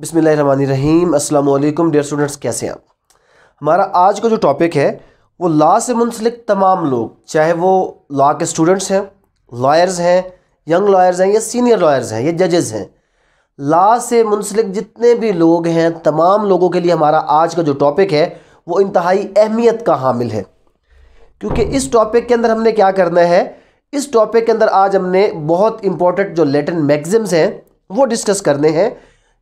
बिसमीम अल्लाम dear students कैसे हैं आप हमारा आज का जो टॉपिक है वो लॉ से मुंसलिक तमाम लोग चाहे वो लॉ के स्टूडेंट्स हैं लॉयर्स हैं यंग लॉयर्स हैं या सीनियर लॉयर्स हैं या जजेस हैं ला से मुंसलिक जितने भी लोग हैं तमाम लोगों के लिए हमारा आज का जो टॉपिक है वो इंतहाई अहमियत का हामिल है क्योंकि इस टॉपिक के अंदर हमने क्या करना है इस टॉपिक के अंदर आज हमने बहुत इंपॉर्टेंट जो लेटन मैगजीम्स हैं वो डिस्कस करने हैं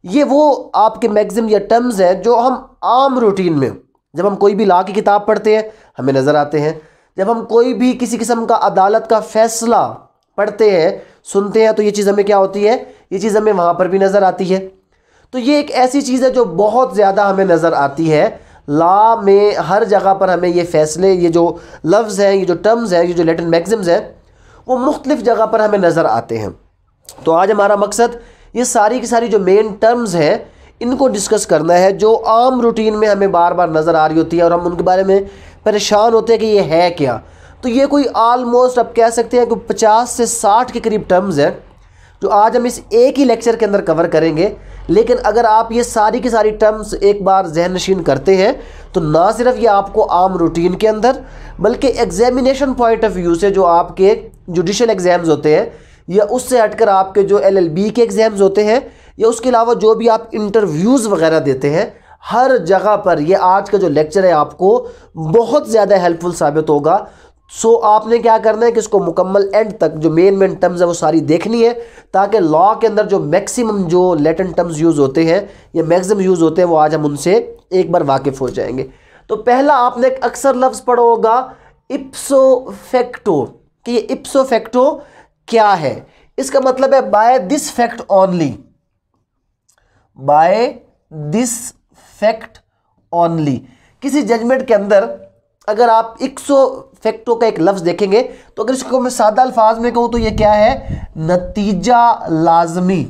ये वो आपके मैगज़िम या टर्म्स हैं जो हम आम रूटीन में जब हम कोई भी ला की किताब पढ़ते हैं हमें नज़र आते हैं जब हम कोई भी किसी किस्म का अदालत का फ़ैसला पढ़ते हैं सुनते हैं तो ये चीज़ हमें क्या होती है ये चीज़ हमें वहाँ पर भी नज़र आती है तो ये एक ऐसी चीज़ है जो बहुत ज़्यादा हमें नज़र आती है ला में हर जगह पर हमें ये फ़ैसले ये जो लफ्ज़ हैं ये जो टर्म्स हैं ये जो लेटिन मैगज़िम्स हैं वो मुख्तलिफ़ जगह पर हमें नज़र आते हैं तो आज हमारा मकसद ये सारी की सारी जो मेन टर्म्स हैं इनको डिस्कस करना है जो आम रूटीन में हमें बार बार नज़र आ रही होती है और हम उनके बारे में परेशान होते हैं कि ये है क्या तो ये कोई आलमोस्ट आप कह सकते हैं कि पचास से साठ के करीब टर्म्स हैं जो आज हम इस एक ही लेक्चर के अंदर कवर करेंगे लेकिन अगर आप ये सारी की सारी टर्म्स एक बार जहन नशीन करते हैं तो ना सिर्फ ये आपको आम रूटीन के अंदर बल्कि एग्जामिनेशन पॉइंट ऑफ व्यू से जो आपके जुडिशल एग्ज़ाम्स होते हैं या उससे हटकर आपके जो एल के एग्ज़ाम्स होते हैं या उसके अलावा जो भी आप इंटरव्यूज़ वगैरह देते हैं हर जगह पर ये आज का जो लेक्चर है आपको बहुत ज़्यादा हेल्पफुल साबित होगा सो so, आपने क्या करना है कि इसको मुकम्मल एंड तक जो मेन मेन टर्म्स है वो सारी देखनी है ताकि लॉ के अंदर जो मैक्सिमम जो लेटन टर्म्स यूज़ होते हैं या मैक्सिमम यूज़ होते हैं वो आज हम उनसे एक बार वाकिफ़ हो जाएंगे तो पहला आपने अक्सर लफ्ज़ पढ़ा होगा इप्सो फैक्टो कि ये इप्सो फैक्टो क्या है इसका मतलब है by this fact only by this fact only किसी जजमेंट के अंदर अगर आप एक सौ फैक्टों का एक लफ्ज़ देखेंगे तो अगर इसको मैं सादा अल्फाज में कहूं तो ये क्या है नतीजा लाजमी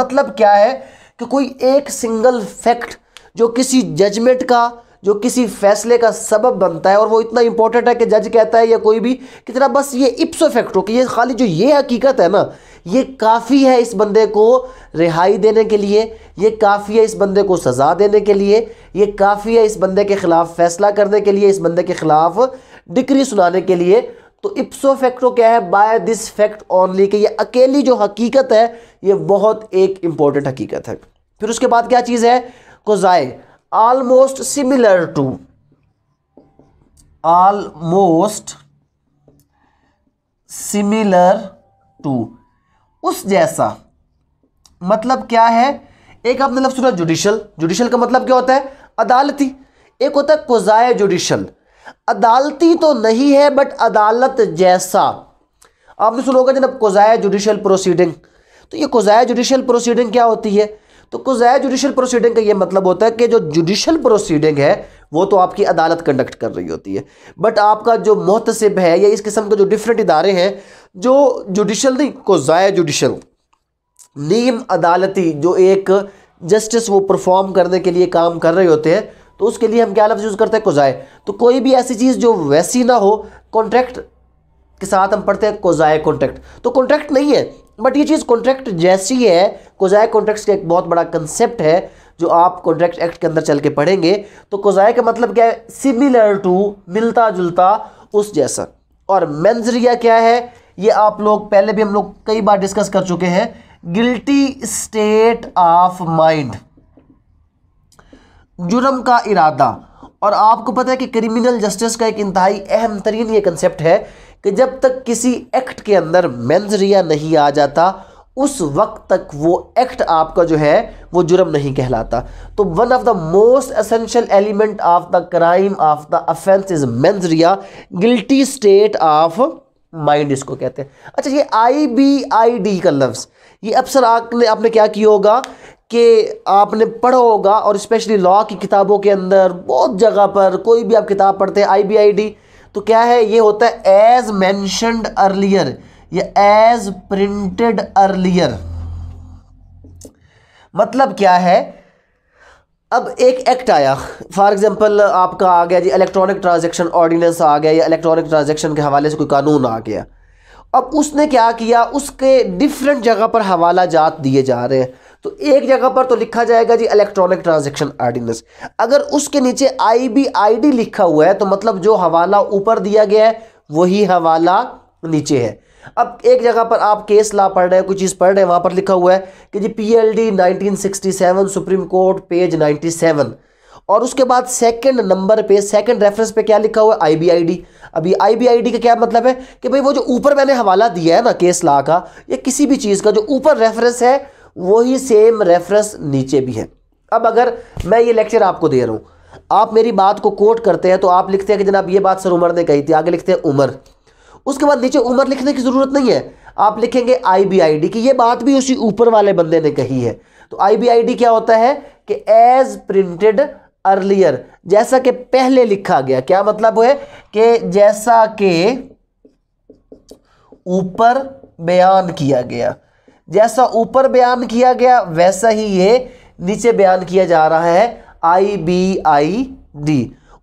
मतलब क्या है कि कोई एक सिंगल फैक्ट जो किसी जजमेंट का जो किसी फैसले का सबब बनता है और वो इतना इंपॉर्टेंट है कि जज कहता है या कोई भी कि जरा बस ये इप्सो इफेक्ट हो कि ये खाली जो ये हकीकत है ना ये काफ़ी है इस बंदे को रिहाई देने के लिए ये काफ़ी है इस बंदे को सज़ा देने के लिए ये काफ़ी है इस बंदे के ख़िलाफ़ फैसला करने के लिए इस बंदे के ख़िलाफ़ डिक्री सुनाने के लिए तो इप्सो फैक्टो क्या है बाय दिस फैक्ट ओनली कि ये अकेली जो हकीकत है ये बहुत एक इम्पॉर्टेंट हकीकत है फिर उसके बाद क्या चीज़ है कोजाए almost similar to almost similar to उस जैसा मतलब क्या है एक आपने लफ्ज सुना जुडिशल जुडिशल का मतलब क्या होता है अदालती एक होता है कोजाय जुडिशल अदालती तो नहीं है बट अदालत जैसा आपने सुना होगा जनाब कोजाया जुडिशल प्रोसीडिंग तो ये कोजाय जुडिशल प्रोसीडिंग क्या होती है तो कुजाय जुडिशल प्रोसीडिंग का ये मतलब होता है कि जो जुडिशल प्रोसीडिंग है वो तो आपकी अदालत कंडक्ट कर रही होती है बट आपका जो मोहतसिब है या इस किस्म के जो डिफरेंट इदारे हैं जो जुडिशल नहीं कोजाया जुडिशल नीम अदालती जो एक जस्टिस वो परफॉर्म करने के लिए काम कर रहे होते हैं तो उसके लिए हम क्या लफ्ज़ यूज़ करते हैं कोजाए तो कोई भी ऐसी चीज़ जो वैसी ना हो कॉन्ट्रैक्ट के साथ हम पढ़ते हैं कोजाए कॉन्ट्रैक्ट तो कॉन्ट्रैक्ट नहीं है बट ये चीज़ कॉन्ट्रैक्ट जैसी है कोजाय कॉन्ट्रैक्ट्स का एक बहुत बड़ा कंसेप्ट है जो आप कॉन्ट्रैक्ट एक्ट के अंदर चल के पढ़ेंगे तो कोजाय का मतलब क्या है सिमिलर टू मिलता जुलता उस जैसा और मैंजरिया क्या है ये आप लोग पहले भी हम लोग कई बार डिस्कस कर चुके हैं गिल्टी स्टेट ऑफ माइंड जुर्म का इरादा और आपको पता है कि क्रिमिनल जस्टिस का एक इंतहाई अहम तरीन ये कंसेप्ट है कि जब तक किसी एक्ट के अंदर मेंजरिया नहीं आ जाता उस वक्त तक वो एक्ट आपका जो है वो जुर्म नहीं कहलाता तो one of the most essential element of the crime of the offence is mens rea guilty state of mind इसको कहते हैं अच्छा ये आई बी आई डी का लफ्ज़ ये अक्सर आपने आपने क्या किया होगा कि आपने पढ़ा होगा और स्पेशली लॉ की किताबों के अंदर बहुत जगह पर कोई भी आप किताब पढ़ते हैं आई बी आई डी तो क्या है ये होता है एज मैंशनड अर्लियर या एज प्रिंटेड अर्लियर मतलब क्या है अब एक एक्ट आया फॉर एग्जांपल आपका आ गया जी इलेक्ट्रॉनिक ट्रांजैक्शन ऑर्डिनेंस आ गया या इलेक्ट्रॉनिक ट्रांजैक्शन के हवाले से कोई कानून आ गया अब उसने क्या किया उसके डिफरेंट जगह पर हवाला जात दिए जा रहे हैं तो एक जगह पर तो लिखा जाएगा जी इलेक्ट्रॉनिक ट्रांजेक्शन आर्डिनेंस अगर उसके नीचे आई आई बी डी लिखा हुआ है तो मतलब जो हवाला ऊपर दिया गया है वही हवाला नीचे है अब एक जगह पर आप केस ला पढ़ रहे हैं कोई चीज़ पढ़ रहे हैं वहाँ पर लिखा हुआ है कि जी पीएलडी 1967 सुप्रीम कोर्ट पेज 97 और उसके बाद सेकंड नंबर पे सेकंड रेफरेंस पे क्या लिखा हुआ है आईबीआईडी अभी डी का क्या मतलब है कि भाई वो जो ऊपर मैंने हवाला दिया है ना केस ला का या किसी भी चीज़ का जो ऊपर रेफरेंस है वही सेम रेफरेंस नीचे भी है अब अगर मैं ये लेक्चर आपको दे रहा हूँ आप मेरी बात को कोट करते हैं तो आप लिखते हैं कि जनाब ये बात सर उमर ने कही थी आगे लिखते हैं उमर उसके बाद नीचे उमर लिखने की ज़रूरत नहीं है आप लिखेंगे आई बी आई डी की ये बात भी उसी ऊपर वाले बंदे ने कही है तो आई बी आई डी क्या होता है कि एज प्रिंटेड अर्लियर जैसा कि पहले लिखा गया क्या मतलब है कि जैसा कि ऊपर बयान किया गया जैसा ऊपर बयान किया गया वैसा ही ये नीचे बयान किया जा रहा है आई बी आई डी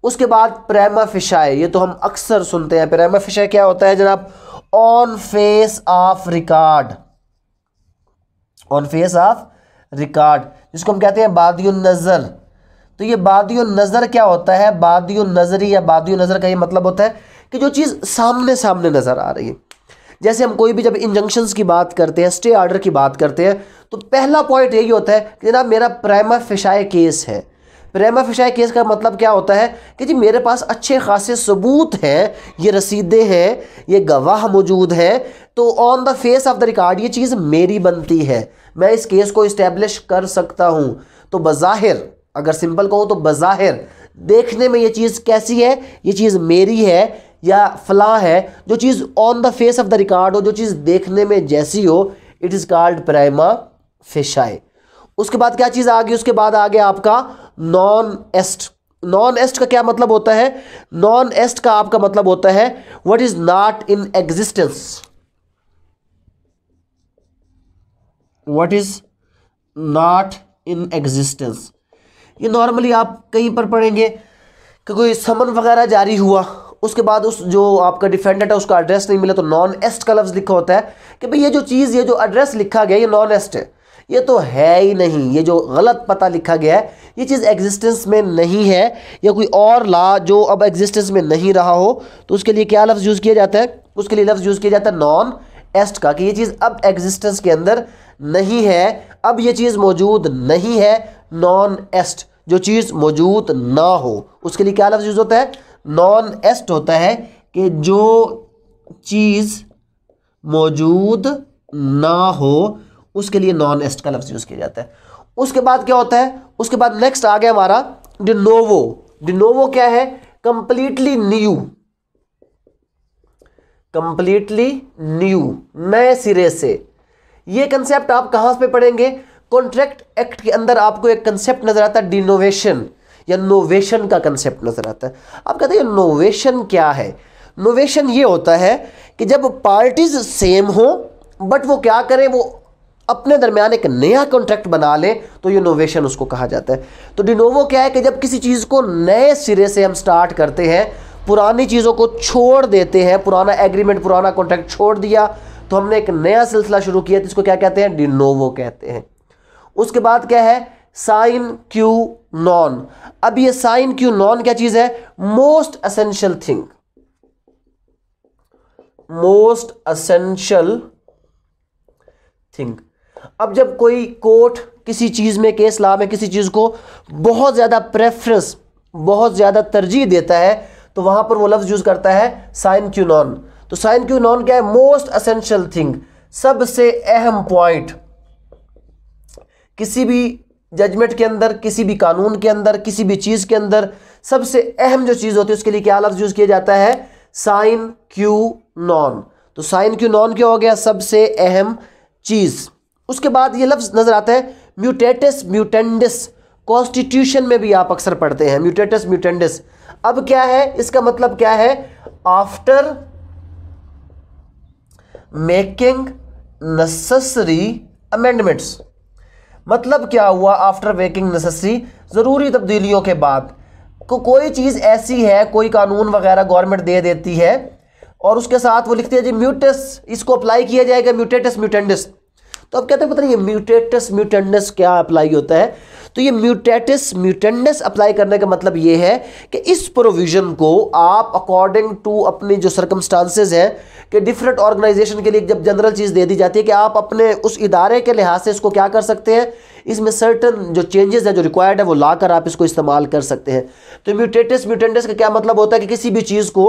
उसके बाद प्रेमा फिशाए ये तो हम अक्सर सुनते हैं प्रेमा फिशाए क्या होता है जनाब on face of record on face of record जिसको हम कहते हैं बाद नज़र तो ये बादियो नज़र क्या होता है बाद नज़री या बादियो नज़र का ये मतलब होता है कि जो चीज़ सामने सामने नज़र आ रही है जैसे हम कोई भी जब इंजंक्शन की बात करते हैं स्टे ऑर्डर की बात करते हैं तो पहला पॉइंट यही होता है कि जनाब मेरा प्राइमा फिशाए केस है प्रेमा फ़िशाए केस का मतलब क्या होता है कि जी मेरे पास अच्छे खासे सबूत हैं ये रसीदें हैं ये गवाह मौजूद हैं तो on the face of the record ये चीज़ मेरी बनती है मैं इस केस को इस्टेब्लिश कर सकता हूँ तो बज़ाहिर अगर सिंपल कहूँ तो बज़ाहिर देखने में ये चीज़ कैसी है ये चीज़ मेरी है या फ्ला है जो चीज़ on the face of the record हो जो चीज़ देखने में जैसी हो it is called prima facie उसके बाद क्या चीज़ आ गई उसके बाद आ गया आपका नॉन एस्ट नॉन एस्ट का क्या मतलब होता है नॉन एस्ट का आपका मतलब होता है what is not in existence what is not in existence ये नॉर्मली आप कहीं पर पढ़ेंगे कि कोई समन वगैरह जारी हुआ उसके बाद उस जो आपका डिफेंडेंट है उसका एड्रेस नहीं मिला तो नॉन एस्ट का लफ्ज़ लिखा होता है कि भाई ये जो चीज़ ये जो एड्रेस लिखा गया ये नॉन एस्ट है ये तो है ही नहीं ये जो गलत पता लिखा गया है ये चीज़ एग्जिस्टेंस में नहीं है या कोई और ला जो अब एग्जिस्टेंस में नहीं रहा हो तो उसके लिए क्या लफ्ज़ यूज़ किया जाता है उसके लिए लफ्ज़ यूज़ किया जाता है नॉन एस्ट का कि ये चीज़ अब एग्जिस्टेंस के अंदर नहीं है अब ये चीज़ मौजूद नहीं है नॉन एस्ट जो चीज़ मौजूद ना हो उसके लिए क्या लफ्ज़ यूज़ होता है नॉन एस्ट होता है कि जो चीज़ मौजूद ना हो उसके लिए नॉन एस्ट का लफ्ज़ यूज़ किया जाता है उसके बाद क्या होता है उसके बाद नेक्स्ट आ गया हमारा डिनोवो डिनोवो क्या है कंप्लीटली न्यू कंप्लीटली न्यू नए सिरे से ये कंसेप्ट आप कहाँ पे पढ़ेंगे कॉन्ट्रैक्ट एक्ट के अंदर आपको एक कंसेप्ट नजर आता है डिनोवेशन या नोवेशन का कंसेप्ट नज़र आता है आप कहते हैं नोवेशन क्या है नोवेशन ये होता है कि जब पार्टीज़ सेम हो बट वो क्या करें वो अपने दरमियान एक नया कॉन्ट्रैक्ट बना लें तो ये नोवेशन उसको कहा जाता है तो डिनोवो क्या है कि जब किसी चीज़ को नए सिरे से हम स्टार्ट करते हैं पुरानी चीज़ों को छोड़ देते हैं पुराना एग्रीमेंट पुराना कॉन्ट्रैक्ट छोड़ दिया तो हमने एक नया सिलसिला शुरू किया तो इसको क्या कहते हैं डिनोवो कहते हैं उसके बाद क्या है साइन क्यू नॉन अब ये साइन क्यू नॉन क्या चीज है most essential thing most essential thing अब जब कोई कोर्ट किसी चीज में केस ला में किसी चीज को बहुत ज्यादा प्रेफरेंस बहुत ज्यादा तरजीह देता है तो वहां पर वो लफ्ज यूज करता है साइन क्यू नॉन तो साइन क्यू नॉन क्या है मोस्ट असेंशियल थिंग सबसे अहम पॉइंट किसी भी जजमेंट के अंदर किसी भी कानून के अंदर किसी भी चीज़ के अंदर सबसे अहम जो चीज़ होती है उसके लिए क्या लफ्ज़ यूज़ किया जाता है साइन क्यू नॉन तो साइन क्यू नॉन क्या हो गया सबसे अहम चीज़ उसके बाद ये लफ्ज़ नज़र आता है म्यूटेटस म्यूटेंडस कॉन्स्टिट्यूशन में भी आप अक्सर पढ़ते हैं म्यूटेटस म्यूटेंडस अब क्या है इसका मतलब क्या है आफ्टर मेकिंग नेसेसरी अमेंडमेंट्स मतलब क्या हुआ आफ्टर वेकिंग नेसेसरी ज़रूरी तब्दीलियों के बाद को कोई चीज़ ऐसी है कोई कानून वगैरह गवर्नमेंट दे देती है और उसके साथ वो लिखते हैं जी म्यूटस इसको अप्लाई किया जाएगा म्यूटेटस म्यूटेंडस तो अब कहते हैं पता नहीं म्यूटेटस म्यूटेंडस क्या अप्लाई होता है तो ये म्यूटेटिस म्यूटेंडस अप्लाई करने का मतलब ये है कि इस प्रोविज़न को आप अकॉर्डिंग टू अपनी जो सर्कमस्टांसेज हैं कि डिफरेंट ऑर्गेनाइजेशन के लिए जब जनरल चीज़ दे दी जाती है कि आप अपने उस इदारे के लिहाज से इसको क्या कर सकते हैं इसमें सर्टन जो चेंजेस हैं जो रिक्वायर्ड है वो ला आप इसको इस्तेमाल कर सकते हैं तो म्यूटेटिस म्यूटेंडस का क्या मतलब होता है कि किसी भी चीज़ को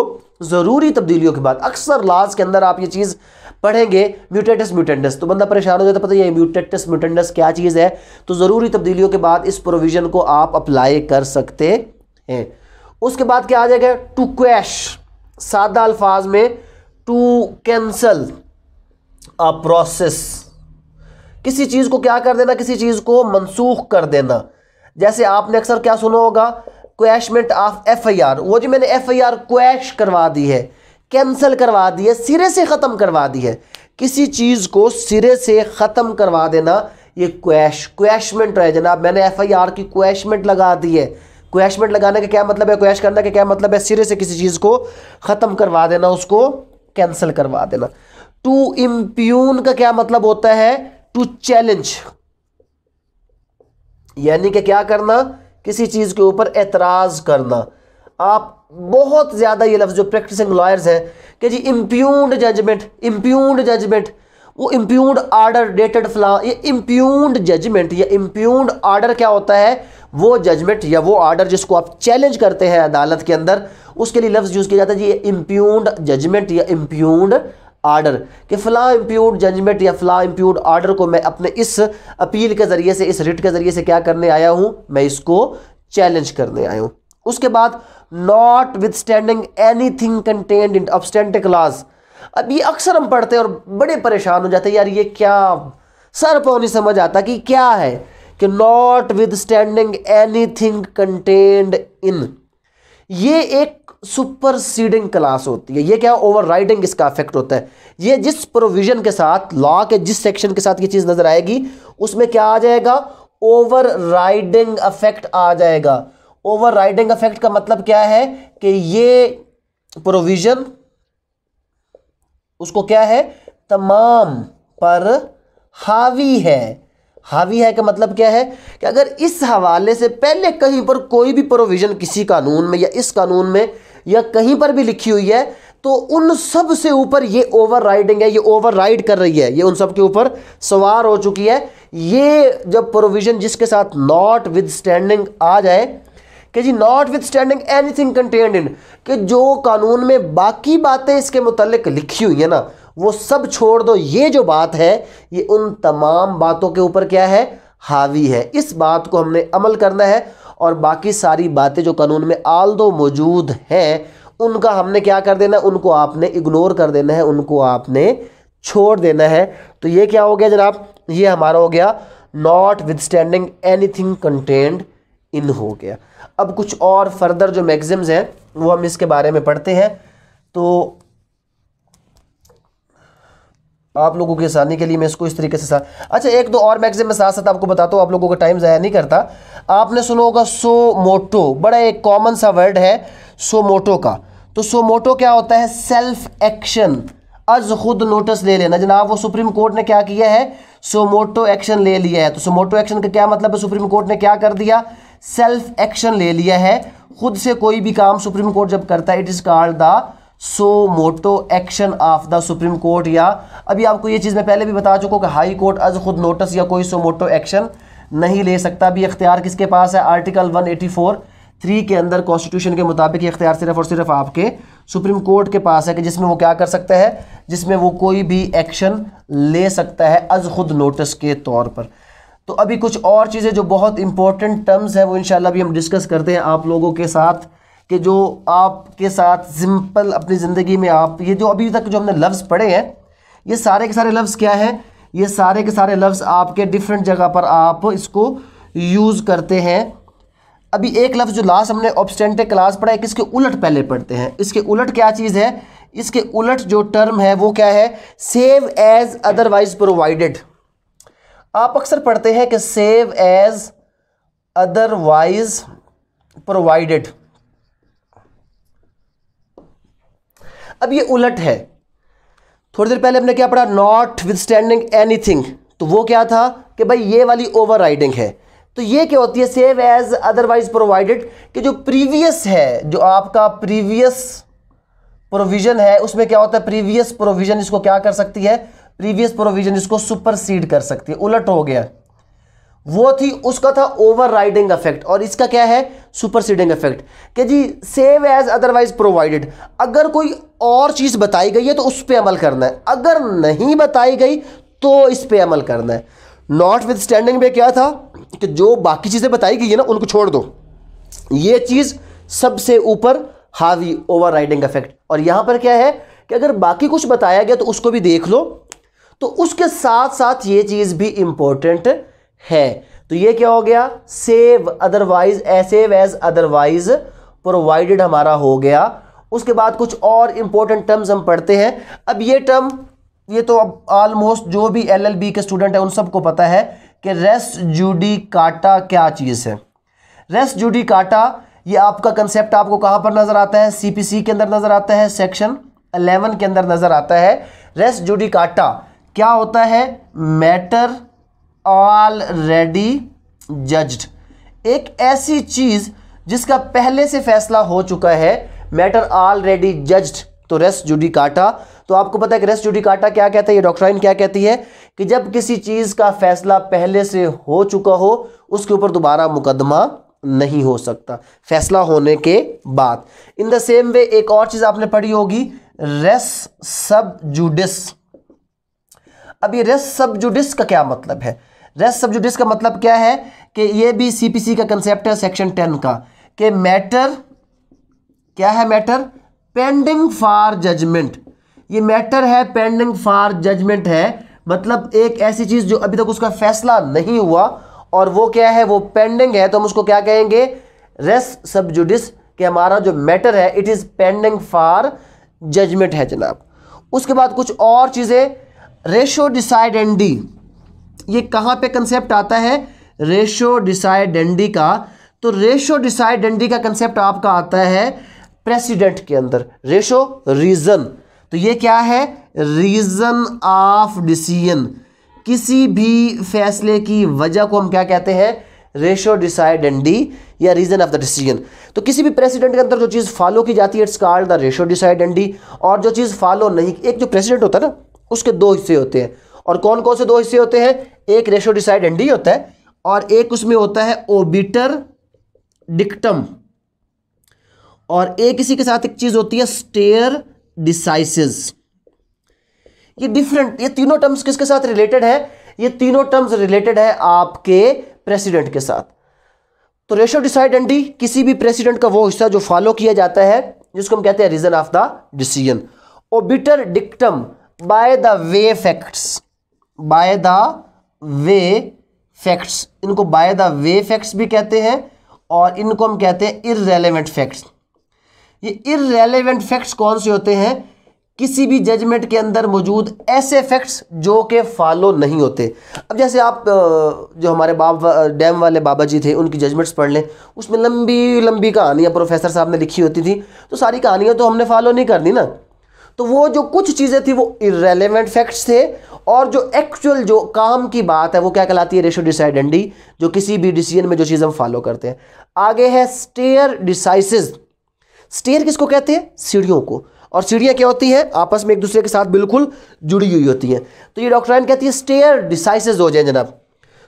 ज़रूरी तब्दीलियों के बाद अक्सर लाज के अंदर आप ये चीज़ पढ़ेंगे म्यूटेटस म्यूटेंडस तो बंदा परेशान हो जाए तो पता ये म्यूटेटस म्यूटेंडस क्या चीज़ है तो ज़रूरी तब्दीलियों के बाद इस प्रोविज़न को आप अप्लाई कर सकते हैं उसके बाद क्या आ जाएगा टू क्वैश सादा अल्फाज में टू कैंसल अ प्रोसेस किसी चीज़ को क्या कर देना किसी चीज़ को मनसूख कर देना जैसे आपने अक्सर क्या सुना होगा quashment of F I R वो जी मैंने एफ आई आर क्वैश करवा दी है कैंसिल करवा दी है सिरे से ख़त्म करवा दी है किसी चीज़ को सिरे से ख़त्म करवा देना ये क्वैश क्वैशमेंट है जनाब मैंने एफ आई आर की क्वैशमेंट लगा दी है क्वैशमेंट लगाने का क्या मतलब है क्वैश करने का क्या मतलब है सिरे से किसी चीज़ को ख़त्म करवा देना उसको कैंसिल करवा देना टू इम्प्यून का क्या मतलब होता है टू चैलेंज यानी कि क्या करना किसी चीज़ के ऊपर एतराज़ करना आप बहुत ज़्यादा ये लफ्ज़ जो प्रैक्टिसिंग लॉयर्स हैं कि जी इम्प्यूड जजमेंट इम्प्यूड जजमेंट वो इम्प्यूड आर्डर डेटेड फ्ला ये इम्प्यूड जजमेंट या इम्प्यूड आर्डर क्या होता है वो जजमेंट या वो आर्डर जिसको आप चैलेंज करते हैं अदालत के अंदर उसके लिए लफ्ज़ यूज़ किया जाता है जी इम्प्यूड जजमेंट या इम्प्यूड आर्डर कि फ़ला इम्प्यूड जजमेंट या फ़ला इम्प्यूड आर्डर को मैं अपने इस अपील के ज़रिए से इस रिट के ज़रिए से क्या करने आया हूँ मैं इसको चैलेंज करने आया हूँ उसके बाद notwithstanding anything contained in obstante clause अब ये अक्सर हम पढ़ते हैं और बड़े परेशान हो जाते हैं यार ये क्या सर पर नहीं समझ आता कि क्या है कि notwithstanding anything contained in ये एक सुपर सीडिंग क्लास होती है ये क्या ओवर राइडिंग इसका अफेक्ट होता है ये जिस प्रोविजन के साथ लॉ के जिस सेक्शन के साथ ये चीज़ नज़र आएगी उसमें क्या आ जाएगा ओवर राइडिंग अफेक्ट आ जाएगा ओवर राइडिंग अफेक्ट का मतलब क्या है कि ये प्रोविजन उसको क्या है तमाम पर हावी है हावी है का मतलब क्या है कि अगर इस हवाले से पहले कहीं पर कोई भी प्रोविज़न किसी कानून में या इस कानून में या कहीं पर भी लिखी हुई है तो उन सब से ऊपर ये ओवर राइडिंग है ये ओवर राइड कर रही है ये उन सब के ऊपर सवार हो चुकी है ये जब प्रोविज़न जिसके साथ नॉट विद स्टैंडिंग आ जाए कि जी notwithstanding anything contained in कि जो कानून में बाकी बातें इसके मुतलक लिखी हुई है ना वो सब छोड़ दो ये जो बात है ये उन तमाम बातों के ऊपर क्या है हावी है इस बात को हमने अमल करना है और बाकी सारी बातें जो कानून में आल दो मौजूद हैं उनका हमने क्या कर देना है उनको आपने इग्नोर कर देना है उनको आपने छोड़ देना है तो ये क्या हो गया जनाब ये हमारा हो गया notwithstanding anything contained in हो गया अब कुछ और फर्दर जो मैगजिम्स हैं वो हम इसके बारे में पढ़ते हैं तो आप लोगों की आसानी के लिए मैं इसको इस तरीके से साथ अच्छा एक दो और मैगजीन में साथ साथ आपको बताता हूँ आप लोगों का टाइम ज़ाया नहीं करता आपने सुना होगा सो मोटो बड़ा एक कॉमन सा वर्ड है सो मोटो का तो सो मोटो क्या होता है सेल्फ एक्शन अज खुद नोटिस ले लेना जनाब वो सुप्रीम कोर्ट ने क्या किया है सो मोटो एक्शन ले लिया है तो सो मोटो एक्शन का क्या मतलब है सुप्रीम कोर्ट ने क्या कर दिया सेल्फ एक्शन ले लिया है खुद से कोई भी काम सुप्रीम कोर्ट जब करता है it is called the suo motu action of the Supreme Court या अभी आपको ये चीज़ मैं पहले भी बता चुका हूँ कि हाई कोर्ट अज खुद नोटिस या कोई सो मोटो एक्शन नहीं ले सकता अभी इख्तियार किसके पास है आर्टिकल 184 थ्री के अंदर कॉन्स्टिट्यूशन के मुताबिक इख्तियार सिर्फ और सिर्फ आपके सुप्रीम कोर्ट के पास है कि जिसमें वो क्या कर सकता है जिसमें वो कोई भी एक्शन ले सकता है अज खुद नोटिस के तौर पर तो अभी कुछ और चीज़ें जो बहुत इंपॉर्टेंट टर्म्स है वो इंशाल्लाह भी हम डिस्कस करते हैं आप लोगों के साथ कि जो आपके साथ सिंपल अपनी ज़िंदगी में आप ये जो अभी तक जो हमने लफ्ज़ पढ़े हैं ये सारे के सारे लफ्ज़ क्या हैं ये सारे के सारे लफ्ज़ आपके डिफरेंट जगह पर आप इसको यूज़ करते हैं अभी एक लफ्ज़ जो लास्ट हमने ऑब्सटेंटे क्लास पढ़ा है किसके उलट पहले पढ़ते हैं इसके उलट क्या चीज़ है इसके उलट जो टर्म है वो क्या है सेव एज अदरवाइज प्रोवाइडेड आप अक्सर पढ़ते हैं कि सेव एज अदरवाइज प्रोवाइडेड अब ये उलट है थोड़ी देर पहले हमने क्या पढ़ा नॉट विद स्टैंडिंग एनी तो वो क्या था कि भाई ये वाली ओवर है तो ये क्या होती है सेव एज अदरवाइज प्रोवाइडेड कि जो प्रीवियस है जो आपका प्रीवियस प्रोविज़न है उसमें क्या होता है प्रीवियस प्रोविज़न इसको क्या कर सकती है प्रीवियस प्रोविजन इसको सुपरसीड कर सकती है उलट हो गया वो थी उसका था ओवर राइडिंग इफेक्ट और इसका क्या है सुपरसीडिंग इफेक्ट कि जी सेव एज अदरवाइज प्रोवाइडेड अगर कोई और चीज़ बताई गई है तो उस पर अमल करना है अगर नहीं बताई गई तो इस पर अमल करना है नॉट विद स्टैंडिंग में क्या था कि जो बाकी चीज़ें बताई गई है ना उनको छोड़ दो ये चीज़ सबसे ऊपर हावी ओवर राइडिंग इफेक्ट और यहां पर क्या है कि अगर बाकी कुछ बताया गया तो उसको भी देख लो तो उसके साथ साथ ये चीज़ भी इम्पोर्टेंट है तो ये क्या हो गया save otherwise save as otherwise provided हमारा हो गया उसके बाद कुछ और इम्पोर्टेंट टर्म्स हम पढ़ते हैं अब ये टर्म ये तो अब ऑलमोस्ट जो भी एलएलबी के स्टूडेंट हैं उन सबको पता है कि रेस्ट जूडी काटा क्या चीज़ है रेस्ट जूडी काटा ये आपका कंसेप्ट आपको कहाँ पर नज़र आता है सी के अंदर नज़र आता है सेक्शन अलेवन के अंदर नज़र आता है रेस्ट जूडी काटा क्या होता है मैटर ऑलरेडी जज्ड एक ऐसी चीज़ जिसका पहले से फैसला हो चुका है मैटर ऑलरेडी जज्ड तो रेस जुडिकाटा तो आपको पता है कि रेस जुडिकाटा क्या कहता है ये डॉक्ट्राइन क्या कहती है कि जब किसी चीज़ का फैसला पहले से हो चुका हो उसके ऊपर दोबारा मुकदमा नहीं हो सकता फैसला होने के बाद इन द सेम वे एक और चीज़ आपने पढ़ी होगी रेस सब जुडिस अब ये रेस सब जुडिस का क्या मतलब है रेस सब जुडिस का मतलब क्या है कि ये भी सीपीसी का कंसेप्ट है सेक्शन टेन का कि मैटर क्या है मैटर पेंडिंग फॉर जजमेंट ये मैटर है पेंडिंग फॉर जजमेंट है मतलब एक ऐसी चीज़ जो अभी तक उसका फैसला नहीं हुआ और वो क्या है वो पेंडिंग है तो हम उसको क्या कहेंगे रेस सब जुडिस कि हमारा जो मैटर है it is pending for judgment है जनाब उसके बाद कुछ और चीज़ें रेशो डिसाइड एंड डी ये कहां पे कंसेप्ट आता है रेशो डिसाइड डी का तो रेशो डिसाइड डी का कंसेप्ट आपका आता है प्रेसिडेंट के अंदर रेशो रीजन तो ये क्या है रीजन ऑफ डिसीजन किसी भी फैसले की वजह को हम क्या कहते हैं रेशो डिसाइड डी या रीजन ऑफ द डिसीजन तो किसी भी प्रेसिडेंट के अंदर जो चीज़ फॉलो की जाती है it's called the ratio decidendi और जो चीज़ फॉलो नहीं एक जो प्रेसिडेंट होता है ना उसके दो हिस्से होते हैं और कौन कौन से दो हिस्से होते हैं एक रेशोडिसाइड एंडी होता है और एक उसमें होता है ओबिटर डिक्टम और एक इसी के साथ एक चीज होती है स्टेयर डिसाइसिस ये डिफरेंट ये तीनों टर्म्स किसके साथ रिलेटेड है ये तीनों टर्म्स रिलेटेड है आपके प्रेसिडेंट के साथ तो रेशो डिसाइड एंडी किसी भी प्रेसिडेंट का वो हिस्सा जो फॉलो किया जाता है जिसको हम कहते हैं reason of the decision obiter dictum by the way facts by the way facts इनको बाय द वे फैक्ट्स भी कहते हैं और इनको हम कहते हैं इरेलीवेंट फैक्ट्स ये इरेलीवेंट फैक्ट्स कौन से होते हैं किसी भी जजमेंट के अंदर मौजूद ऐसे फैक्ट्स जो कि फॉलो नहीं होते अब जैसे आप जो हमारे बाब डैम वाले बाबा जी थे उनकी जजमेंट्स पढ़ लें उसमें लंबी लंबी कहानियाँ प्रोफेसर साहब ने लिखी होती थी तो सारी कहानियाँ तो हमने फॉलो नहीं करनी ना तो वो जो कुछ चीज़ें थी वो इरेलीवेंट फैक्ट्स थे और जो एक्चुअल जो काम की बात है वो क्या कहलाती है रेशो डिसाइडेंडी जो किसी भी डिसीजन में जो चीज़ हम फॉलो करते हैं आगे है स्टेयर डिसाइसिस स्टेयर किसको कहते हैं सीढ़ियों को और सीढ़ियाँ क्या होती हैं आपस में एक दूसरे के साथ बिल्कुल जुड़ी हुई होती हैं तो ये डॉक्टराइन कहती है स्टेयर डिसाइसिस हो जाए जनाब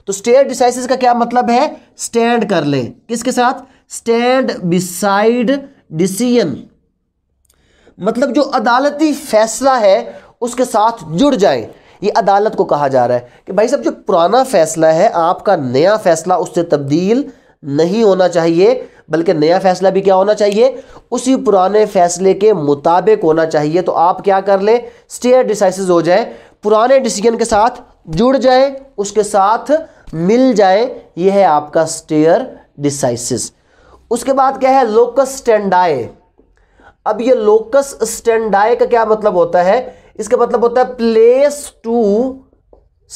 तो स्टेयर डिसाइसिस का क्या मतलब है स्टैंड कर लें किसके साथ स्टैंड बिसाइड डिसीजन मतलब जो अदालती फैसला है उसके साथ जुड़ जाए ये अदालत को कहा जा रहा है कि भाई साहब जो पुराना फैसला है आपका नया फैसला उससे तब्दील नहीं होना चाहिए बल्कि नया फैसला भी क्या होना चाहिए उसी पुराने फैसले के मुताबिक होना चाहिए तो आप क्या कर लें स्टेयर डिसाइसिस हो जाए पुराने डिसीजन के साथ जुड़ जाए उसके साथ मिल जाए यह है आपका स्टेयर डिसाइसिस उसके बाद क्या है लोकस स्टैंडाए अब ये लोकस स्टैंडाई का क्या मतलब होता है इसका मतलब होता है place to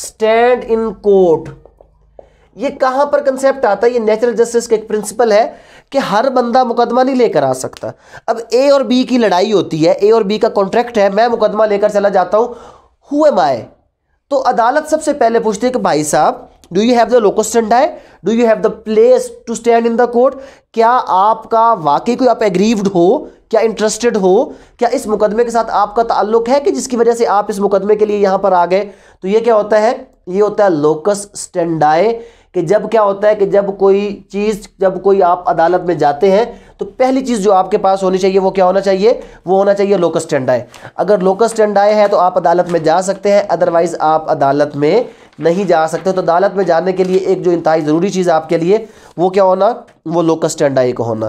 stand in court ये कहां पर कंसेप्ट आता है ये नेचुरल जस्टिस का एक प्रिंसिपल है कि हर बंदा मुकदमा नहीं लेकर आ सकता अब ए और बी की लड़ाई होती है ए और बी का कॉन्ट्रैक्ट है मैं मुकदमा लेकर चला जाता हूं हुए माए तो अदालत सबसे पहले पूछती है कि भाई साहब do you have the locus standi है do you have the place to stand in the court क्या आपका वाकई कोई आप एग्रीव्ड हो क्या इंटरेस्टेड हो क्या इस मुकदमे के साथ आपका ताल्लुक है कि जिसकी वजह से आप इस मुकदमे के लिए यहां पर आ गए तो ये क्या होता है ये होता है लोकस स्टैंडाए कि जब क्या होता है कि जब कोई चीज़ जब कोई आप अदालत में जाते हैं तो पहली चीज़ जो आपके पास होनी चाहिए वो क्या होना चाहिए वो होना चाहिए लोकस स्टैंडाए अगर लोकस स्टैंडाए है तो आप अदालत में जा सकते हैं अदरवाइज़ आप अदालत में नहीं जा सकते तो अदालत में जाने के लिए एक जो इंतहाई ज़रूरी चीज़ आपके लिए वो क्या होना वो लोकस आई का होना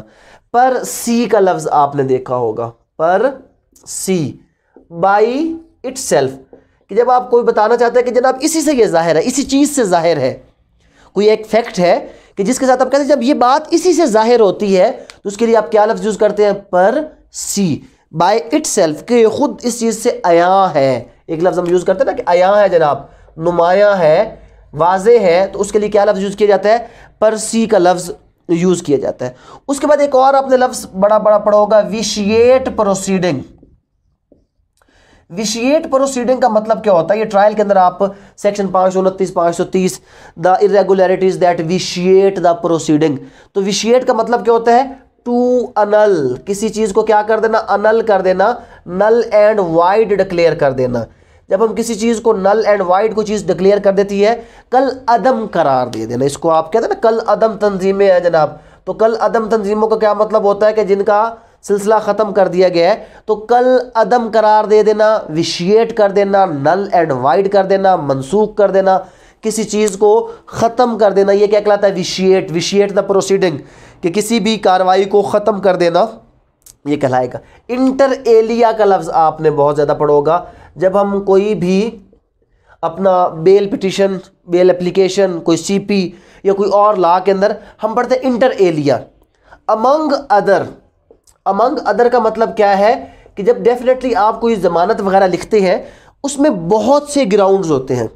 पर सी का लफ्ज़ आपने देखा होगा पर सी बाई इट कि जब आप कोई बताना चाहते हैं कि जनाब इसी से ये जाहिर है इसी चीज़ से जाहिर है कोई एक फैक्ट है कि जिसके साथ आप कहते हैं जब ये बात इसी से जाहिर होती है तो उसके लिए आप क्या लफ्ज़ यूज़ करते हैं पर सी बाई इट सेल्फ कि खुद इस चीज़ से आया है एक लफ्ज़ हम यूज़ करते हैं ना कि आया है जनाब नुमाया है वाज है तो उसके लिए क्या लफ्ज़ यूज़ किया जाता है परसी का लफ्ज़ यूज़ किया जाता है उसके बाद एक और आपने लफ्ज़ बड़ा बड़ा पड़ा होगा विशिएट प्रोसीडिंग विशिएट प्रोसीडिंग का मतलब क्या होता है ये ट्रायल के अंदर आप सेक्शन पाँच सौ उनतीस पाँच सौ तीस the irregularities that vitiate the proceeding तो विशिएट का मतलब क्या होता है टू अनल किसी चीज़ को क्या कर देना अनल कर देना नल एंड वाइड डिक्लेयर कर देना जब हम किसी चीज़ को नल एंड वाइड को चीज़ डिक्लेयर कर देती है कल अदम करार दे देना इसको आप कहते हैं ना कल अदम तंजीमें हैं जनाब तो कल अदम तंजीमों का क्या मतलब होता है कि जिनका सिलसिला ख़त्म कर दिया गया है तो कल अदम करार दे देना विशिएट कर देना नल एंड वाइड कर देना मनसूख कर देना किसी चीज़ को ख़त्म कर देना ये क्या कहलाता है विशिएट विशिएट द प्रोसीडिंग कि किसी भी कार्रवाई को ख़त्म कर देना ये कहलाएगा इंटर एलिया का लफ्ज़ आपने बहुत ज़्यादा पढ़ोगा जब हम कोई भी अपना बेल पिटिशन बेल एप्लीकेशन कोई सीपी या कोई और ला के अंदर हम पढ़ते हैं inter alia among other among other का मतलब क्या है कि जब डेफिनेटली आप कोई ज़मानत वगैरह लिखते हैं उसमें बहुत से ग्राउंड्स होते हैं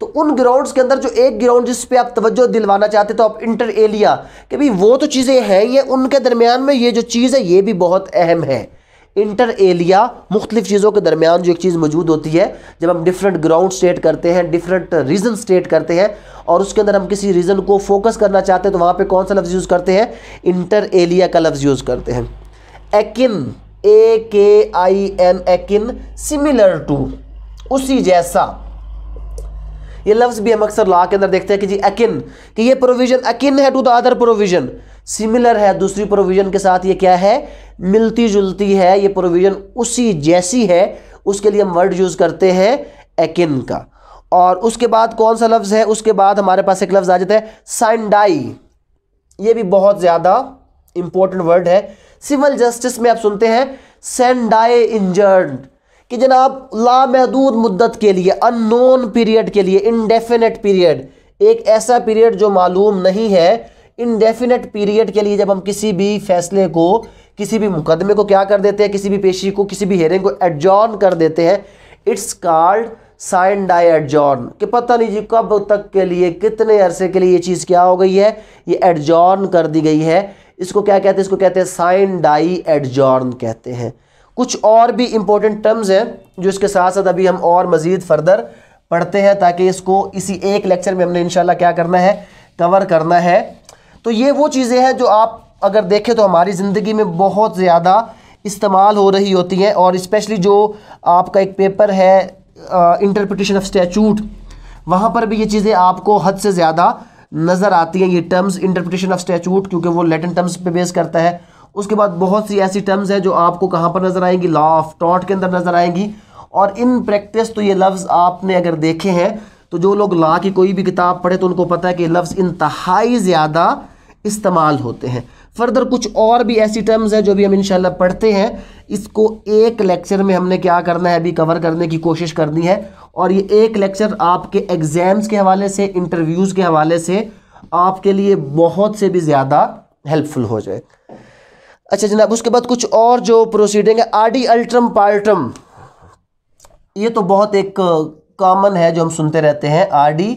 तो उन ग्राउंड्स के अंदर जो एक ग्राउंड जिस पे आप तवज्जो दिलवाना चाहते तो आप इंटर एलिया कि भाई वो तो चीज़ें हैं ये उनके दरमियान में ये जो चीज़ है ये भी बहुत अहम है इंटर एलिया मुख्तलिफ चीज़ों के दरमियान जो एक चीज़ मौजूद होती है जब हम डिफरेंट ग्राउंड स्टेट करते हैं डिफरेंट रीजन स्टेट करते हैं और उसके अंदर हम किसी रीजन को फोकस करना चाहते हैं तो वहाँ पर कौन सा लफ्ज़ यूज़ करते हैं इंटर एलिया का लफ्ज़ यूज़ करते हैं akin A K I N akin similar to उसी जैसा ये लफ्ज़ भी हम अक्सर लॉ के अंदर देखते हैं कि जी अकिन कि ये प्रोविज़न अकिन है to the other provision similar है दूसरी प्रोविज़न के साथ ये क्या है मिलती जुलती है ये प्रोविज़न उसी जैसी है उसके लिए हम वर्ड यूज़ करते हैं एकिन का और उसके बाद कौन सा लफ्ज़ है उसके बाद हमारे पास एक लफ्ज़ आ जाता है सांडाई ये भी बहुत ज़्यादा इंपॉर्टेंट वर्ड है सिविल जस्टिस में आप सुनते हैं सेंडाई इंजर्ड कि जनाब लामहदूद मुद्दत के लिए अननोन पीरियड के लिए इनडेफिनेट पीरियड एक ऐसा पीरियड जो मालूम नहीं है इनडेफिनेट पीरियड के लिए जब हम किसी भी फैसले को किसी भी मुकदमे को क्या कर देते हैं किसी भी पेशी को किसी भी हेयरिंग को एडजॉर्न कर देते हैं it's called sine die adjourn कि पता नहीं जी कब तक के लिए कितने अरसे के लिए ये चीज़ क्या हो गई है ये एडजॉर्न कर दी गई है इसको क्या कहते हैं इसको कहते हैं साइन डाई एडजॉर्न कहते हैं कुछ और भी इंपॉर्टेंट टर्म्स हैं जो इसके साथ साथ अभी हम और मज़ीद फर्दर पढ़ते हैं ताकि इसको इसी एक लेक्चर में हमने इंशाल्लाह क्या करना है कवर करना है तो ये वो चीज़ें हैं जो आप अगर देखें तो हमारी ज़िंदगी में बहुत ज़्यादा इस्तेमाल हो रही होती हैं और इस्पेशली जो आपका एक पेपर है इंटरप्रटेशन ऑफ स्टैचूट वहाँ पर भी ये चीज़ें आपको हद से ज़्यादा नज़र आती हैं ये टर्म्स इंटरप्रटेशन ऑफ स्टैचूट क्योंकि वो लेटिन टर्म्स पे बेस करता है उसके बाद बहुत सी ऐसी टर्म्स हैं जो आपको कहाँ पर नज़र आएंगी लॉ ऑफ टॉट के अंदर नज़र आएंगी और इन प्रैक्टिस तो ये लफ्ज़ आपने अगर देखे हैं तो जो लोग लॉ की कोई भी किताब पढ़े तो उनको पता है कि लफ्ज़ इंतहाई ज़्यादा इस्तेमाल होते हैं फर्दर कुछ और भी ऐसी टर्म्स हैं जो भी हम इंशाल्लाह पढ़ते हैं इसको एक लेक्चर में हमने क्या करना है अभी कवर करने की कोशिश करनी है और ये एक लेक्चर आपके एग्ज़ाम्स के हवाले से इंटरव्यूज़ के हवाले से आपके लिए बहुत से भी ज़्यादा हेल्पफुल हो जाए अच्छा जनाब उसके बाद कुछ और जो प्रोसीडिंग है आडी अल्ट्रम पार्टम ये तो बहुत एक कॉमन uh, है जो हम सुनते रहते हैं आडी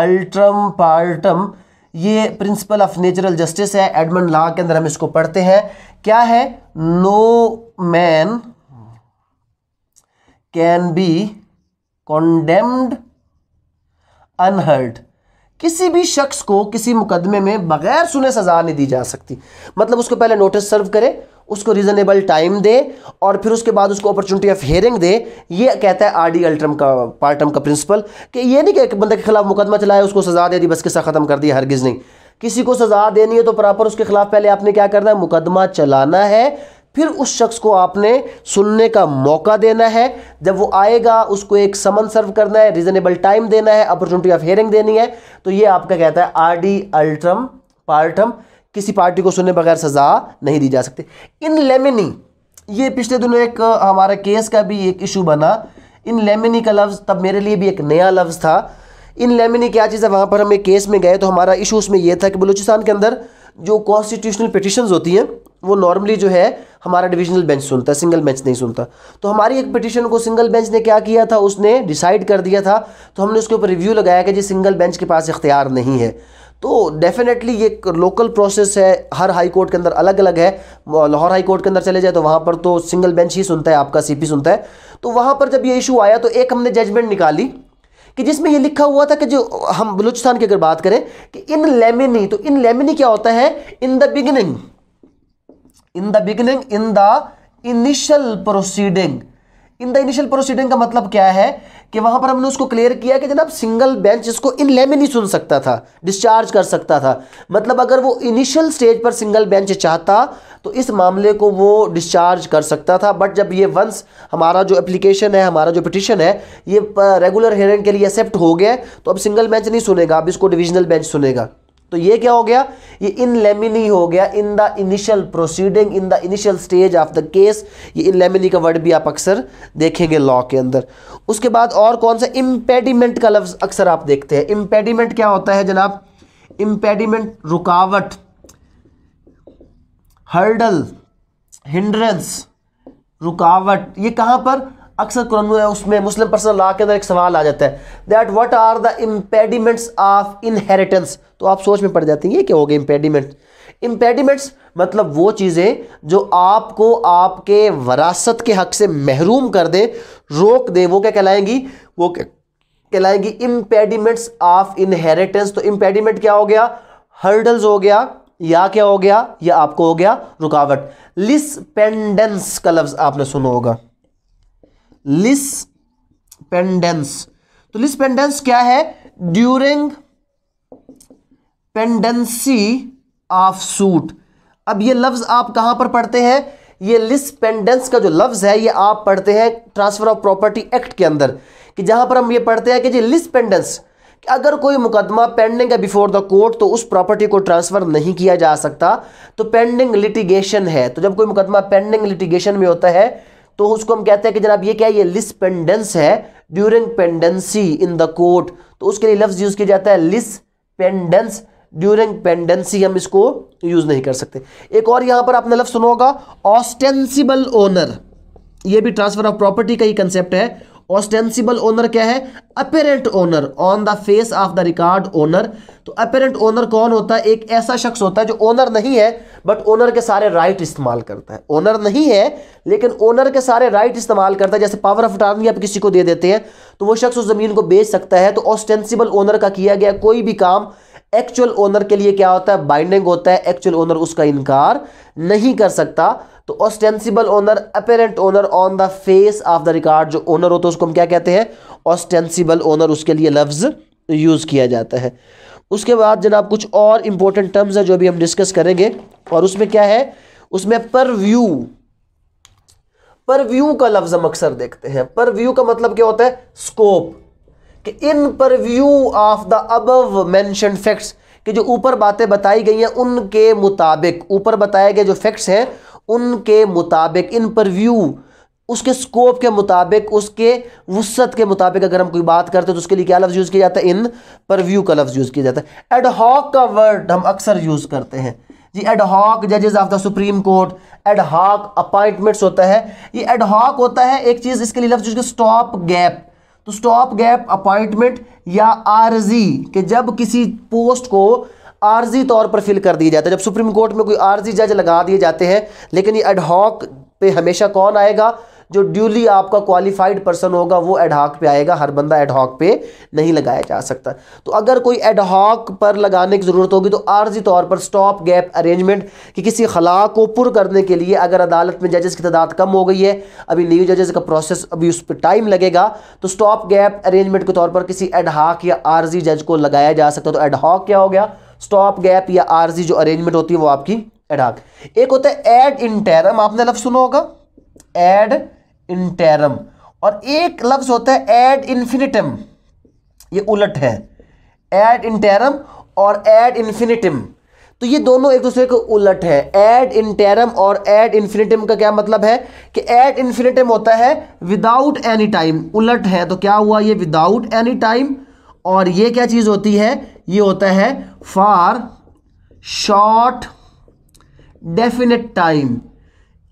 अल्ट्रम पार्टम ये प्रिंसिपल ऑफ नेचुरल जस्टिस है एडमंड लॉ के अंदर हम इसको पढ़ते हैं क्या है no man can be condemned unheard किसी भी शख्स को किसी मुकदमे में बगैर सुने सज़ा नहीं दी जा सकती मतलब उसको पहले नोटिस सर्व करे उसको रीज़नेबल टाइम दे और फिर उसके बाद उसको अपॉर्चुनिटी ऑफ हेयरिंग दे ये कहता है आर डी अल्ट्रम का पार्टम का प्रिंसिपल कि ये नहीं कि एक बंदे के खिलाफ मुकदमा चलाए उसको सज़ा दे दी बस किस्सा ख़त्म कर दिया हरगिज़ नहीं किसी को सज़ा देनी है तो प्रॉपर उसके खिलाफ पहले आपने क्या करना है मुकदमा चलाना है फिर उस शख्स को आपने सुनने का मौका देना है जब वो आएगा उसको एक समन सर्व करना है रीजनेबल टाइम देना है अपॉर्चुनिटी ऑफ हेयरिंग देनी है तो ये आपका कहता है आर डी अल्ट्रम पार्टम किसी पार्टी को सुनने बगैर सजा नहीं दी जा सकती इन लेमिनी ये पिछले दिनों एक हमारे केस का भी एक इशू बना इन लेमिनी का लफ्ज़ तब मेरे लिए भी एक नया लफ्ज़ था इन लेमिनी क्या चीज़ है वहाँ पर हम एक केस में गए तो हमारा इशू उसमें यह था कि बलूचिस्तान के अंदर जो कॉन्स्टिट्यूशनल पिटिशंस होती हैं वो नॉर्मली जो है हमारा डिविजनल बेंच सुनता है सिंगल बेंच नहीं सुनता तो हमारी एक पिटिशन को सिंगल बेंच ने क्या किया था उसने डिसाइड कर दिया था तो हमने उसके ऊपर रिव्यू लगाया कि जी सिंगल बेंच के पास इख्तियार नहीं है तो डेफिनेटली ये लोकल प्रोसेस है हर हाई कोर्ट के अंदर अलग अलग है लाहौर हाई कोर्ट के अंदर चले जाए तो वहाँ पर तो सिंगल बेंच ही सुनता है आपका सीपी सुनता है तो वहाँ पर जब ये इशू आया तो एक हमने जजमेंट निकाली कि जिसमें ये लिखा हुआ था कि जो हम बलूचिस्तान की अगर बात करें कि इन लेमिनी तो इन लेमिनी क्या होता है in the beginning in the beginning in the initial proceeding in the initial proceeding का मतलब क्या है कि वहाँ पर हमने उसको क्लियर किया कि जनाब सिंगल बेंच इसको इन लेमे नहीं सुन सकता था डिस्चार्ज कर सकता था मतलब अगर वो इनिशियल स्टेज पर सिंगल बेंच चाहता तो इस मामले को वो डिस्चार्ज कर सकता था बट जब ये वंस हमारा जो एप्लीकेशन है हमारा जो पिटिशन है ये रेगुलर हेयरिंग के लिए एक्सेप्ट हो गया तो अब सिंगल बेंच नहीं सुनेगा अब इसको डिविजनल बेंच सुनेगा तो ये क्या हो गया ये इन लेमिनी हो गया in the initial proceeding in the initial stage of the case ये इन लेमिनी का वर्ड भी आप अक्सर देखेंगे लॉ के अंदर उसके बाद और कौन सा इम्पेडिमेंट का लफ्ज़ अक्सर आप देखते हैं इम्पेडिमेंट क्या होता है जनाब इम्पेडिमेंट रुकावट हर्डल हिंड्रेंस रुकावट ये कहाँ पर अक्सर कुरान उसमें मुस्लिम पर्सनल लॉ के अंदर एक सवाल आ जाता है that what are the impediments of inheritance तो आप सोच में पड़ जाती हैं ये क्या हो गए इम्पेडिमेंट इम्पेडिमेंट्स मतलब वो चीज़ें जो आपको आपके वरासत के हक से महरूम कर दें रोक दें वो क्या कहलाएंगी वो कहलाएंगी इम्पेडिमेंट्स ऑफ इनहेरिटेंस तो इम्पेडिमेंट क्या हो गया हर्डल्स हो गया या क्या हो गया या आपको हो गया रुकावट लिस पेंडेंस का लफ्ज़ आपने सुना होगा लिस पेंडेंस तो लिस पेंडेंस क्या है ड्यूरिंग पेंडेंसी ऑफ सूट अब ये लफ्ज आप कहां पर पढ़ते हैं ये लिस पेंडेंस का जो लफ्ज है ये आप पढ़ते हैं ट्रांसफर ऑफ प्रॉपर्टी एक्ट के अंदर कि जहां पर हम ये पढ़ते हैं कि जी लिस पेंडेंस अगर कोई मुकदमा पेंडिंग है बिफोर द कोर्ट तो उस प्रॉपर्टी को ट्रांसफ़र नहीं किया जा सकता तो पेंडिंग लिटिगेशन है तो जब कोई मुकदमा पेंडिंग लिटिगेशन में होता है तो उसको हम कहते हैं कि जनाब ये क्या है ये लिस पेंडेंस है during pendency in the court तो उसके लिए लफ्ज़ यूज़ किया जाता है लिस पेंडेंस ड्यूरिंग पेंडेंसी हम इसको यूज़ नहीं कर सकते एक और यहां पर आपने लफ्ज़ सुना होगा ऑस्टेंसिबल ओनर ये भी ट्रांसफर ऑफ प्रॉपर्टी का ही कंसेप्ट है ऑस्टेंसिबल ओनर क्या है apparent owner on the face of the record owner तो अपेरेंट ओनर कौन होता है एक ऐसा शख्स होता है जो ओनर नहीं है बट ओनर के सारे राइट right इस्तेमाल करता है ओनर नहीं है लेकिन ओनर के सारे राइट right इस्तेमाल करता है जैसे पावर ऑफ अटॉर्नी आप किसी को दे देते हैं तो वो शख्स उस ज़मीन को बेच सकता है तो ऑस्टेंसिबल ओनर का किया गया कोई भी काम एक्चुअल ओनर के लिए क्या होता है बाइंडिंग होता है एक्चुअल ओनर उसका इनकार नहीं कर सकता तो ostensible owner apparent owner on the face of the record जो ओनर होता है उसको हम क्या कहते हैं ऑस्टेंसिबल ओनर उसके लिए लफ्ज़ यूज़ किया जाता है उसके बाद जनाब कुछ और इंपॉर्टेंट टर्म्स है जो भी हम डिस्कस करेंगे और उसमें क्या है उसमें पर व्यू पर व्यू का लफ्ज़ हम अक्सर देखते हैं पर व्यू का मतलब क्या होता है स्कोप कि इन पर view of the above mention facts कि जो ऊपर बातें बताई गई हैं उनके मुताबिक ऊपर बताए गए जो फैक्ट्स हैं उनके मुताबिक इन पर व्यू उसके स्कोप के मुताबिक उसके वसत के मुताबिक अगर हम कोई बात करते हैं तो उसके लिए क्या लफ्ज़ यूज़ किया जाता है इन पर व्यू का लफ्ज़ यूज़ किया जाता है एडहॉक का वर्ड हम अक्सर यूज़ करते हैं जी एडहॉक जजेस of the Supreme Court ad hoc appointments होता है ये एडहॉक होता है एक चीज़ इसके लिए लफ्ज़ स्टॉप गैप तो स्टॉप गैप अपॉइंटमेंट या आरजी कि जब किसी पोस्ट को आर्जी तौर पर फिल कर दिया जाता है जब सुप्रीम कोर्ट में कोई आर्जी जज लगा दिए जाते हैं लेकिन ये एडहॉक पे हमेशा कौन आएगा जो ड्यूली आपका क्वालिफाइड पर्सन होगा वो एडहॉक पे आएगा हर बंदा एडहॉक पे नहीं लगाया जा सकता तो अगर कोई एडहॉक पर लगाने की ज़रूरत होगी तो आर्जी तौर पर स्टॉप गैप अरेंजमेंट कि किसी खला को पुर करने के लिए अगर अदालत में जजेस की तादाद कम हो गई है अभी न्यू जजेस का प्रोसेस अभी उस पर टाइम लगेगा तो स्टॉप गैप अरेंजमेंट के तौर पर किसी एडहॉक या आर्जी जज को लगाया जा सकता तो एडहॉक क्या हो गया स्टॉप गैप या आरजी जो अरेंजमेंट होती है वो आपकी एडाक एक होता है एड इंटेरम आपने लफ्ज सुना होगा एड इंटेरम और एक लफ्ज होता है एड इन्फिनिटम ये उलट है एड इंटेरम और एड इन्फिनिटम तो ये दोनों एक दूसरे के उलट है एड इंटेरम और एड इन्फिनिटम का क्या मतलब है कि एड इन्फिनिटम होता है विदाउट एनी टाइम उलट है तो क्या हुआ ये विदाउट एनी टाइम और ये क्या चीज़ होती है ये होता है फॉर शॉर्ट डेफिनेट टाइम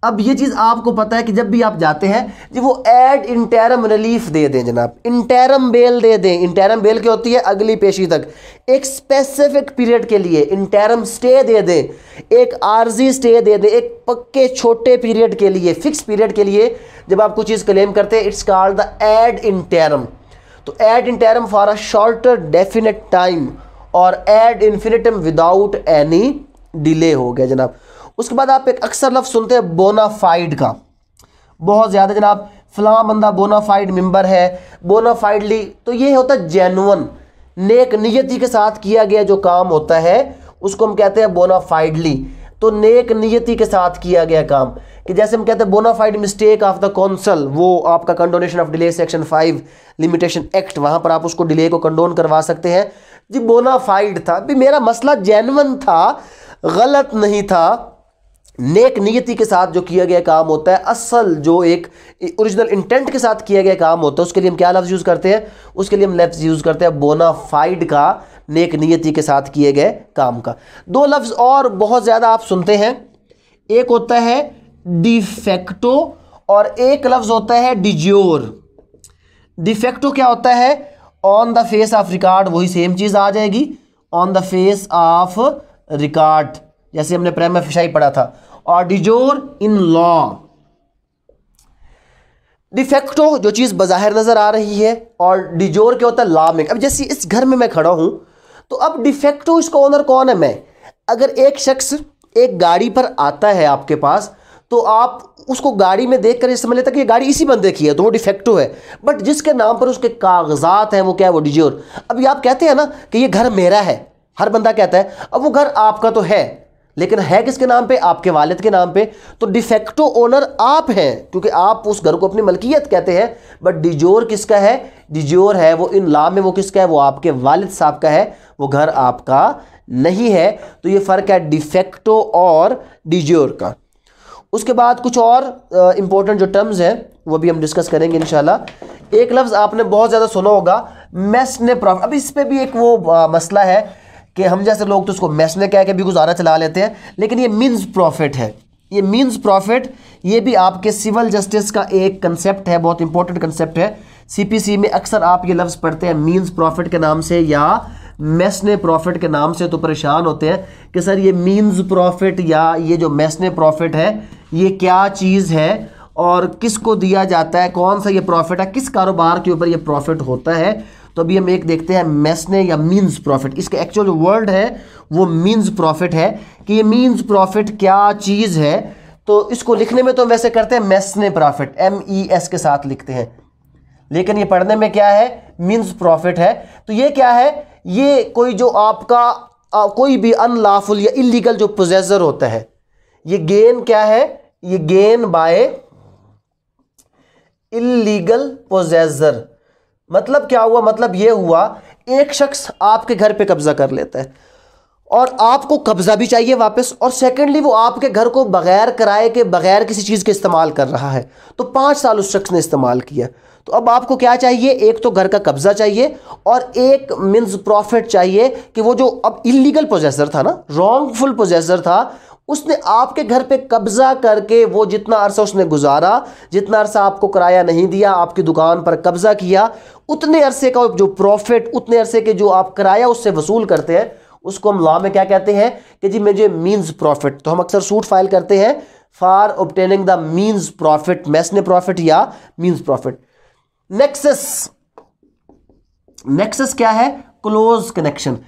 अब ये चीज़ आपको पता है कि जब भी आप जाते हैं जी वो एड इंटेरम रिलीफ दे दें जनाब इंटेरम बेल दे दें इंटेरम बेल क्या होती है अगली पेशी तक एक स्पेसिफिक पीरियड के लिए इंटेरम स्टे दे दें एक आर्जी स्टे दे दें एक पक्के छोटे पीरियड के लिए फिक्स पीरियड के लिए जब आप कुछ चीज़ क्लेम करते हैं it's called the ad interim तो ad interim for a shorter definite time और ad infinitum without any delay हो गया जनाब उसके बाद आप एक अक्सर लफ्ज़ सुनते हैं बोनाफाइड का बहुत ज़्यादा जनाब फलां बंदा बोनाफाइड मेंबर है बोनाफाइडली तो ये होता है जेनुअन नेक नियति के साथ किया गया जो काम होता है उसको हम कहते हैं बोनाफाइडली तो नेक नियति के साथ किया गया काम कि जैसे हम कहते हैं bona fide mistake of the counsel वो आपका condonation of delay section five limitation act वहाँ पर आप उसको डिले को कंडोन करवा सकते हैं जी बोनाफाइड था भी मेरा मसला जैनवन था गलत नहीं था नेक नियति के साथ जो किया गया काम होता है असल जो एक ओरिजिनल इंटेंट के साथ किया गया काम होता है उसके लिए हम क्या लफ्ज़ यूज़ करते हैं उसके लिए हम लफ्ज़ यूज़ करते हैं बोनाफाइड का नेक नियति के साथ किए गए काम का दो लफ्ज़ और बहुत ज़्यादा आप सुनते हैं एक होता है डिफेक्टो और एक लफ्ज़ होता है डिज्योर डिफेक्टो क्या होता है on the face of record वही सेम चीज़ आ जाएगी on the face of record जैसे हमने प्रेम फिशाई पढ़ा था और डिजोर इन लॉ डिफेक्टो जो चीज़ बाहर नज़र आ रही है और डिजोर क्या होता है लॉ में अब जैसे इस घर में मैं खड़ा हूँ तो अब डिफेक्टो इसका ओनर कौन है मैं अगर एक शख्स एक गाड़ी पर आता है आपके पास तो आप उसको गाड़ी में देख कर ये समझ लेता कि ये गाड़ी इसी बंदे की है तो वो डिफेक्टिव है बट जिसके नाम पर उसके कागजात हैं वो क्या है वो डिजोर अभी आप कहते हैं ना कि ये घर मेरा है हर बंदा कहता है अब वो घर आपका तो है लेकिन है किसके नाम पे आपके वालिद के नाम पे तो डिफेक्टो ओनर आप हैं क्योंकि आप उस घर को अपनी मलकियत कहते हैं बट डिजोर किसका है डिजोर है वो इन लाभ में वो किसका है वो आपके वालिद साहब का है वो घर आपका नहीं है तो ये फ़र्क है डिफेक्टो और डिजोर का उसके बाद कुछ और इम्पोर्टेंट जो टर्म्स हैं वो भी हम डिस्कस करेंगे इनशाला एक लफ्ज़ आपने बहुत ज़्यादा सुना होगा मैस ने प्रॉफिट अब इस पर भी एक वो आ, मसला है कि हम जैसे लोग तो उसको मेस ने कह के भी गुजारा चला लेते हैं लेकिन ये मीन्स प्रॉफिट है ये मीन्स प्रॉफिट ये भी आपके सिविल जस्टिस का एक कंसेप्ट है बहुत इंपॉर्टेंट कंसेप्ट है सी में अक्सर आप ये लफ्ज़ पढ़ते हैं मीन्स प्रॉफिट के नाम से या मेस प्रॉफिट के नाम से तो परेशान होते हैं कि सर ये मीन्स प्रॉफिट या ये जो मेस प्रॉफिट है ये क्या चीज़ है और किसको दिया जाता है कौन सा ये प्रॉफिट है किस कारोबार के ऊपर ये प्रॉफिट होता है तो अभी हम एक देखते हैं मेसने या मीन्स प्रॉफिट इसका एक्चुअल जो वर्ड है वो मीन्स प्रॉफिट है कि ये मीन्स प्रॉफिट क्या चीज़ है तो इसको लिखने में तो हम वैसे करते हैं mesne profit M E S के साथ लिखते हैं लेकिन ये पढ़ने में क्या है मीन्स प्रॉफिट है तो ये क्या है ये कोई जो आपका आ, कोई भी अनलाफुल या इलीगल जो प्रोजेसर होता है ये गेन क्या है ये गेन बाय इलीगल प्रोजेसर मतलब क्या हुआ मतलब ये हुआ एक शख्स आपके घर पे कब्जा कर लेता है और आपको कब्जा भी चाहिए वापस और सेकेंडली वो आपके घर को बगैर कराए के बगैर किसी चीज़ के इस्तेमाल कर रहा है तो पाँच साल उस शख्स ने इस्तेमाल किया तो अब आपको क्या चाहिए एक तो घर का कब्जा चाहिए और एक मीन्स प्रॉफिट चाहिए कि वो जो अब इलीगल प्रोजेसर था ना रॉन्गफुल प्रोजेसर था उसने आपके घर पे कब्जा करके वो जितना अरसा उसने गुजारा जितना अरसा आपको किराया नहीं दिया आपकी दुकान पर कब्जा किया उतने अरसे का जो प्रॉफिट उतने अरसे के जो आप किराया उससे वसूल करते हैं उसको हम लॉ में क्या कहते हैं कि जी मुझे मीन्स प्रॉफिट तो हम अक्सर सूट फाइल करते हैं for obtaining the means profit mesne profit या मीन्स प्रॉफिट नेक्सस नेक्सस क्या है क्लोज कनेक्शन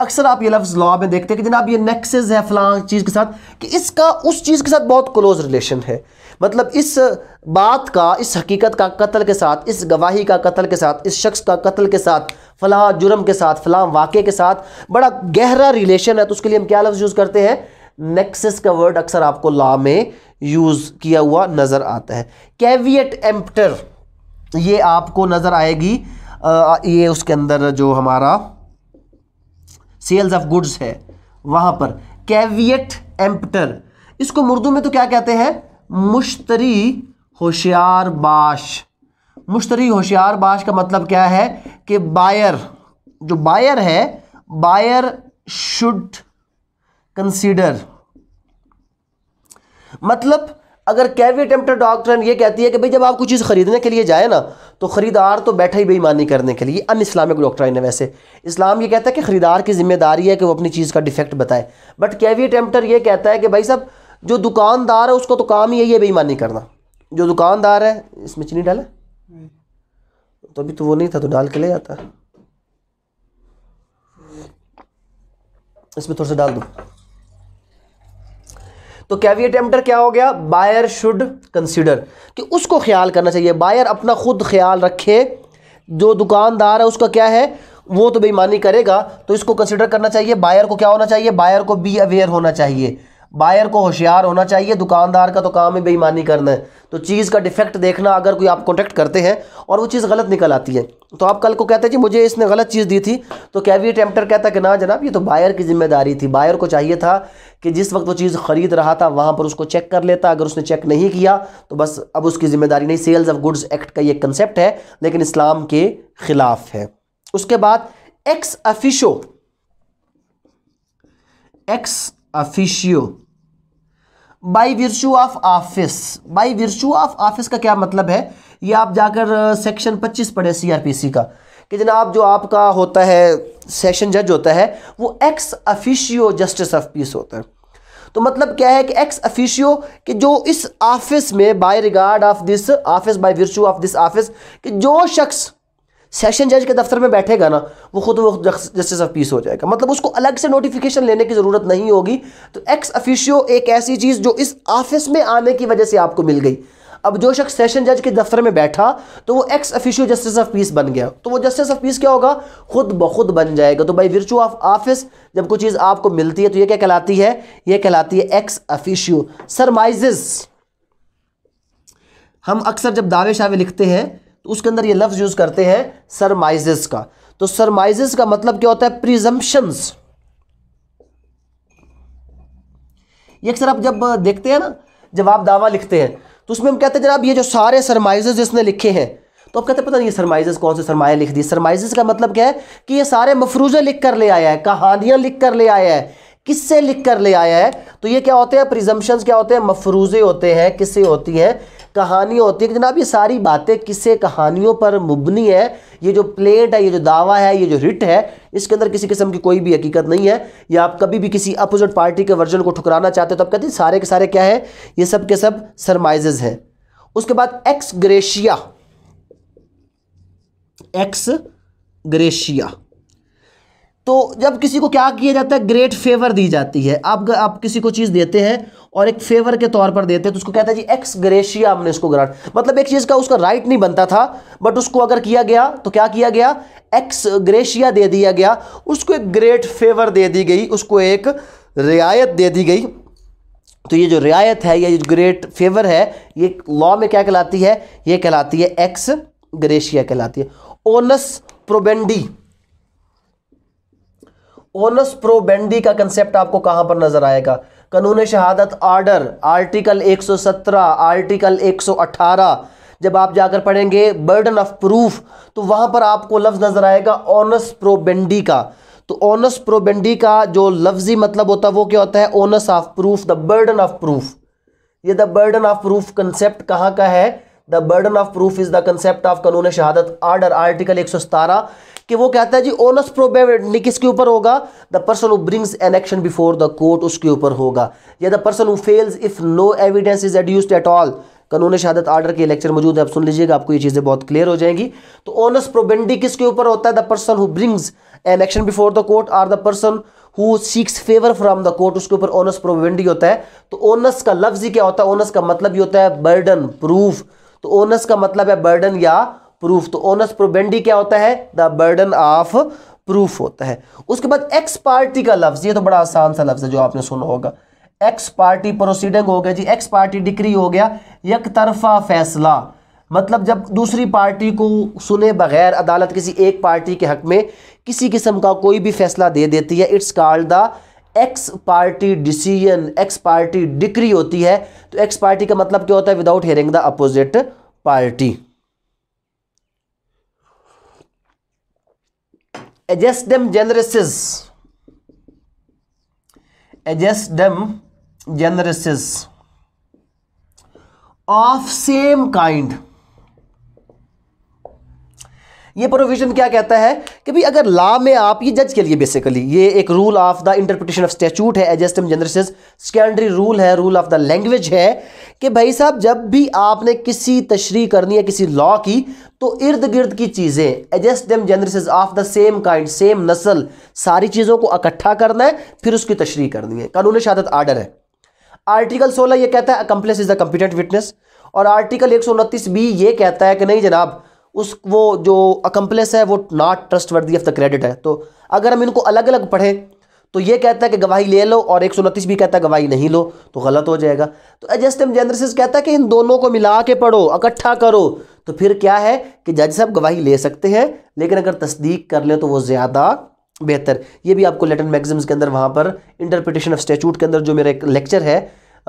अक्सर आप ये लफ्ज़ लॉ में देखते हैं कि जनाब ये नेक्सेस है फलां चीज़ के साथ कि इसका उस चीज़ के साथ बहुत क्लोज रिलेशन है मतलब इस बात का इस हकीकत का कत्ल के साथ इस गवाही का कत्ल के साथ इस शख्स का कत्ल के साथ फलां जुर्म के साथ फलां वाक़े के साथ बड़ा गहरा रिलेशन है तो उसके लिए हम क्या लफ्ज़ यूज़ करते हैं नेक्सेस का वर्ड अक्सर आपको लॉ में यूज़ किया हुआ नज़र आता है कैवियट एम्प्टर ये आपको नज़र आएगी आ, ये उसके अंदर जो हमारा सेल्स ऑफ गुड्स है वहाँ पर कैवियट एम्प्टर इसको उर्दू में तो क्या कहते हैं मुश्तरी होशियार बाश मुश्तरी होशियार बाश का मतलब क्या है कि बायर जो बायर है बायर शुड कंसीडर मतलब अगर कैवी अटेम्प्टर डॉक्टर ये कहती है कि भाई जब आप कुछ चीज़ खरीदने के लिए जाए ना तो खरीदार तो बैठा ही बेईमानी करने के लिए अन इस्लामिक डॉक्टर है वैसे इस्लाम ये कहता है कि खरीदार की जिम्मेदारी है कि वो अपनी चीज़ का डिफेक्ट बताए बट कैवी अटेम्प्टर ये कहता है कि भाई साहब जो दुकानदार है उसको तो काम ही यही है बेईमानी करना जो दुकानदार है इसमें चीनी डाले तो अभी तो वो नहीं था तो डाल के ले जाता इसमें थोड़ा सा डाल दो तो कैवियट अटेम्प्टर क्या हो गया बायर शुड कंसिडर कि उसको ख्याल करना चाहिए बायर अपना खुद ख्याल रखे जो दुकानदार है उसका क्या है वो तो बेईमानी करेगा तो इसको कंसिडर करना चाहिए बायर को क्या होना चाहिए बायर को बी अवेयर होना चाहिए बायर को होशियार होना चाहिए दुकानदार का तो काम ही बेईमानी करना है तो चीज़ का डिफेक्ट देखना अगर कोई आप कॉन्टेक्ट करते हैं और वो चीज़ गलत निकल आती है तो आप कल को कहते हैं जी मुझे इसने गलत चीज़ दी थी तो कैवी टेम्पटर कहता कि ना जनाब ये तो बायर की जिम्मेदारी थी बायर को चाहिए था कि जिस वक्त वो चीज़ ख़रीद रहा था वहाँ पर उसको चेक कर लेता अगर उसने चेक नहीं किया तो बस अब उसकी जिम्मेदारी नहीं सेल्स ऑफ गुड्स एक्ट का ये कंसेप्ट है लेकिन इस्लाम के ख़िलाफ़ है उसके बाद ex officio ex officio by virtue of office by virtue of office का क्या मतलब है ये आप जाकर सेक्शन 25 पढ़े सीआरपीसी का कि जनाब जो आपका होता है सेशन जज होता है वो ex officio justice of peace होता है तो मतलब क्या है कि एक्स अफिशियो कि जो इस ऑफिस में by regard of this office by virtue of this office कि जो शख्स सेशन जज के दफ्तर में बैठेगा ना वो खुद वो जस्टिस ऑफ पीस हो जाएगा मतलब उसको अलग से नोटिफिकेशन लेने की ज़रूरत नहीं होगी तो एक्स अफिशियो एक ऐसी चीज़ जो इस ऑफिस में आने की वजह से आपको मिल गई अब जो शख्स सेशन जज के दफ्तर में बैठा तो वो ex officio justice of peace बन गया तो वो जस्टिस ऑफ पीस क्या होगा खुद ब खुद बन जाएगा तो बाई वर्चू ऑफ ऑफिस जब कोई चीज़ आपको मिलती है तो ये क्या कहलाती है ये कहलाती है एक्स अफिशियो सरमाइज हम अक्सर जब दावे शावे लिखते हैं तो उसके अंदर ये लफ्ज़ यूज़ करते हैं सरमाइजेस का तो सरमाइजेस का मतलब क्या होता है प्रिजम्पन ये अक्सर आप जब देखते हैं ना जब आप दावा लिखते हैं तो उसमें हम कहते हैं जनाब ये जो सारे सरमाइजेस जिसने लिखे हैं तो आप कहते हैं पता नहीं ये सरमाइजेस कौन से सरमाए लिख दिए सरमाइजेस का मतलब क्या है कि ये सारे मफरूजे लिख कर ले आया है कहानियां लिख कर ले आया है किससे लिख कर ले आया है तो ये क्या होते हैं प्रिजम्पन्स क्या होते हैं मफरूजे होते हैं किससे होती हैं कहानियाँ होती है जनाब ये सारी बातें किसे कहानियों पर मुबनी है ये जो प्लेट है ये जो दावा है ये जो रिट है इसके अंदर किसी किस्म की कोई भी हकीकत नहीं है या आप कभी भी किसी अपोजिट पार्टी के वर्जन को ठुकराना चाहते हो तो आप कहते हैं सारे के सारे क्या है ये सब के सब सरमाइजेज हैं उसके बाद एक्स ग्रेशिया एक्स ग्रेशिया तो जब किसी को क्या किया जाता है ग्रेट फेवर दी जाती है आप आप किसी को चीज़ देते हैं और एक फेवर के तौर पर देते तो उसको कहता है जी एक्स ग्रेशिया हमने इसको ग्रांट मतलब एक चीज़ का उसका राइट नहीं बनता था बट उसको अगर किया गया तो क्या किया गया एक्स ग्रेशिया दे दिया गया उसको एक ग्रेट फेवर दे दी गई उसको एक रियायत दे दी गई तो ये जो रियायत है ये जो ग्रेट फेवर है ये लॉ में क्या कहलाती है ये कहलाती है एक्स ग्रेशिया कहलाती है ओनस प्रोबेंडी ओनस प्रोबेंडी का कंसेप्ट आपको कहां पर नजर आएगा कानून शहादत आर्डर आर्टिकल 117 आर्टिकल 118 जब आप जाकर पढ़ेंगे बर्डन ऑफ प्रूफ तो वहाँ पर आपको लफ्ज़ नज़र आएगा ऑनस प्रोबेंडी का तो ऑनस प्रोबेंडी का जो लफ्जी मतलब होता है वो क्या होता है onus of proof the burden of proof ये the burden of proof concept कहाँ का है the burden of proof is the concept of Qanun Shahadat order article एक सौ सतारह कि वो कहता है जी ओनस प्रोबेबिलिटी किसके ऊपर होगा the person who brings an action before the court उसके ऊपर होगा या the person who fails if no evidence is adduced at all Qanun Shahadat order के लेक्चर मौजूद है आप सुन लीजिएगा आपको ये चीज़ें बहुत क्लियर हो जाएंगी तो ओनस प्रोबेंडी किसके ऊपर होता है the person who brings an action before the court or the person who seeks favour from the court उसके ऊपर ओनस प्रोबेंडी होता है तो ओनस का लफ्ज़ ही क्या होता है ओनस का मतलब ही होता है बर्डन प्रूफ तो ओनस का मतलब है बर्डन या प्रूफ तो ओनस प्रोबेंडी क्या होता है द बर्डन ऑफ प्रूफ होता है उसके बाद एक्स पार्टी का लफ्ज़ ये तो बड़ा आसान सा लफ्ज़ है जो आपने सुना होगा एक्स पार्टी प्रोसीडिंग हो गया जी एक्स पार्टी डिक्री हो गया यक तरफा फैसला मतलब जब दूसरी पार्टी को सुने बगैर अदालत किसी एक पार्टी के हक में किसी किस्म का कोई भी फैसला दे देती है it's called the ex parte decision ex parte decree होती है तो एक्स पार्टी का मतलब क्या होता है without hearing the opposite party adjust them generuses adjust them generuses of same kind ये प्रोविजन क्या कहता है कि भाई अगर लॉ में आप ये जज के लिए बेसिकली ये एक rule of the interpretation of statute है एजेस्टम जनरसिस सेकेंडरी रूल है रूल ऑफ द लैंग्वेज है कि भाई साहब जब भी आपने किसी तशरी करनी है किसी लॉ की तो इर्द गिर्द की चीज़ें ejusdem generis of the same kind same नस्ल सारी चीज़ों को इकट्ठा करना है फिर उसकी तशरी करनी है कानून शहादत आर्डर है आर्टिकल सोलह ये कहता है accomplice is the competent witness और आर्टिकल एक सौ उनतीस बी ये कहता है कि नहीं जनाब उस वो जो अकम्पलेस है वो not trustworthy of the credit है तो अगर हम इनको अलग अलग पढ़ें तो ये कहता है कि गवाही ले लो और एक भी कहता है गवाही नहीं लो तो गलत हो जाएगा तो एजस्टम जनरसिस कहता है कि इन दोनों को मिला के पढ़ो इकट्ठा करो तो फिर क्या है कि जज साहब गवाही ले सकते हैं लेकिन अगर तस्दीक कर ले तो वो ज़्यादा बेहतर ये भी आपको लेटर मैगजीम्स के अंदर वहाँ पर इंटरप्रिटेशन ऑफ स्टैचूट के अंदर जो मेरा एक लेक्चर है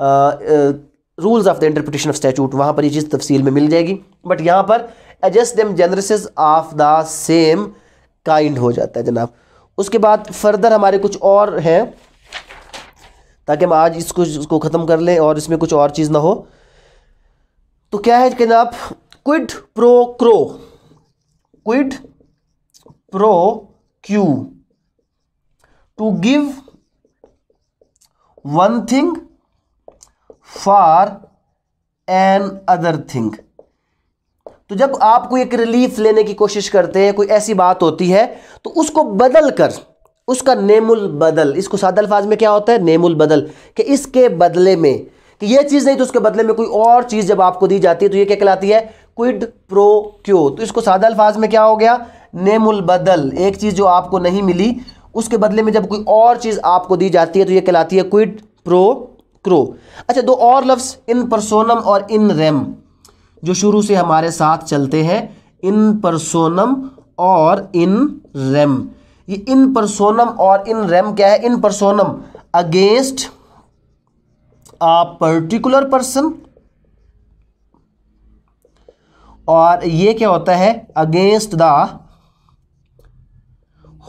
rules of the interpretation of statute वहाँ पर ये चीज़ तफसील में मिल जाएगी बट यहाँ पर ejusdem generis of the same kind हो जाता है जनाब उसके बाद फर्दर हमारे कुछ और हैं ताकि हम आज इसको इसको ख़त्म कर लें और इसमें कुछ और चीज़ ना हो तो क्या है जनाब quid pro quo quid pro quo to give one thing for another thing तो जब आप कोई एक रिलीफ लेने की कोशिश करते हैं कोई ऐसी बात होती है तो उसको बदल कर उसका नेमुल बदल इसको सादा अल्फाज में क्या होता है नेमुल बदल कि इसके बदले में कि ये चीज़ नहीं तो उसके बदले में कोई और चीज़ जब आपको दी जाती है तो ये क्या कहलाती है क्विड प्रो क्यो तो इसको सादा अल्फाज में क्या हो गया नेमुल बदल एक चीज़ जो आपको नहीं मिली उसके बदले में जब कोई और चीज़ आपको दी जाती है तो ये कहलाती है क्विड प्रो क्रो अच्छा दो और लफ्स इन परसोनम और इन रेम जो शुरू से हमारे साथ चलते हैं इन परसोनम और इन रेम ये इन परसोनम और इन रेम क्या है in personam against a particular person और ये क्या होता है अगेंस्ट द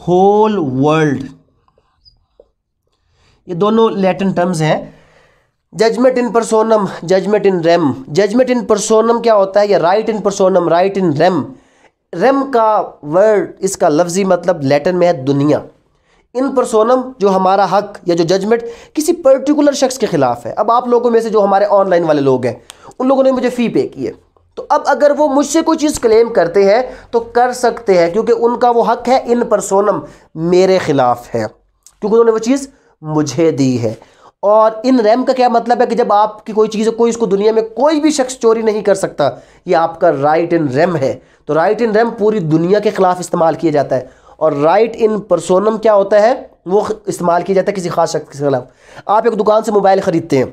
होल वर्ल्ड ये दोनों लैटिन टर्म्स हैं judgment in personam judgment in rem judgment in personam क्या होता है या right in personam right in rem rem का वर्ड इसका लफ्जी मतलब लैटिन में है दुनिया इन परसोनम जो हमारा हक या जो जजमेंट किसी पर्टिकुलर शख्स के ख़िलाफ़ है अब आप लोगों में से जो हमारे ऑनलाइन वाले लोग हैं उन लोगों ने मुझे फ़ी पे की है तो अब अगर वो मुझसे कोई चीज़ क्लेम करते हैं तो कर सकते हैं क्योंकि उनका वो हक है इन परसोनम मेरे ख़िलाफ़ है क्योंकि उन्होंने वो चीज़ मुझे दी है और इन रैम का क्या मतलब है कि जब आपकी कोई चीज़ कोई इसको दुनिया में कोई भी शख्स चोरी नहीं कर सकता ये आपका राइट इन रैम है तो राइट इन रैम पूरी दुनिया के खिलाफ इस्तेमाल किया जाता है और राइट इन परसोनम क्या होता है वो इस्तेमाल किया जाता है किसी खास शख्स के खिलाफ आप एक दुकान से मोबाइल ख़रीदते हैं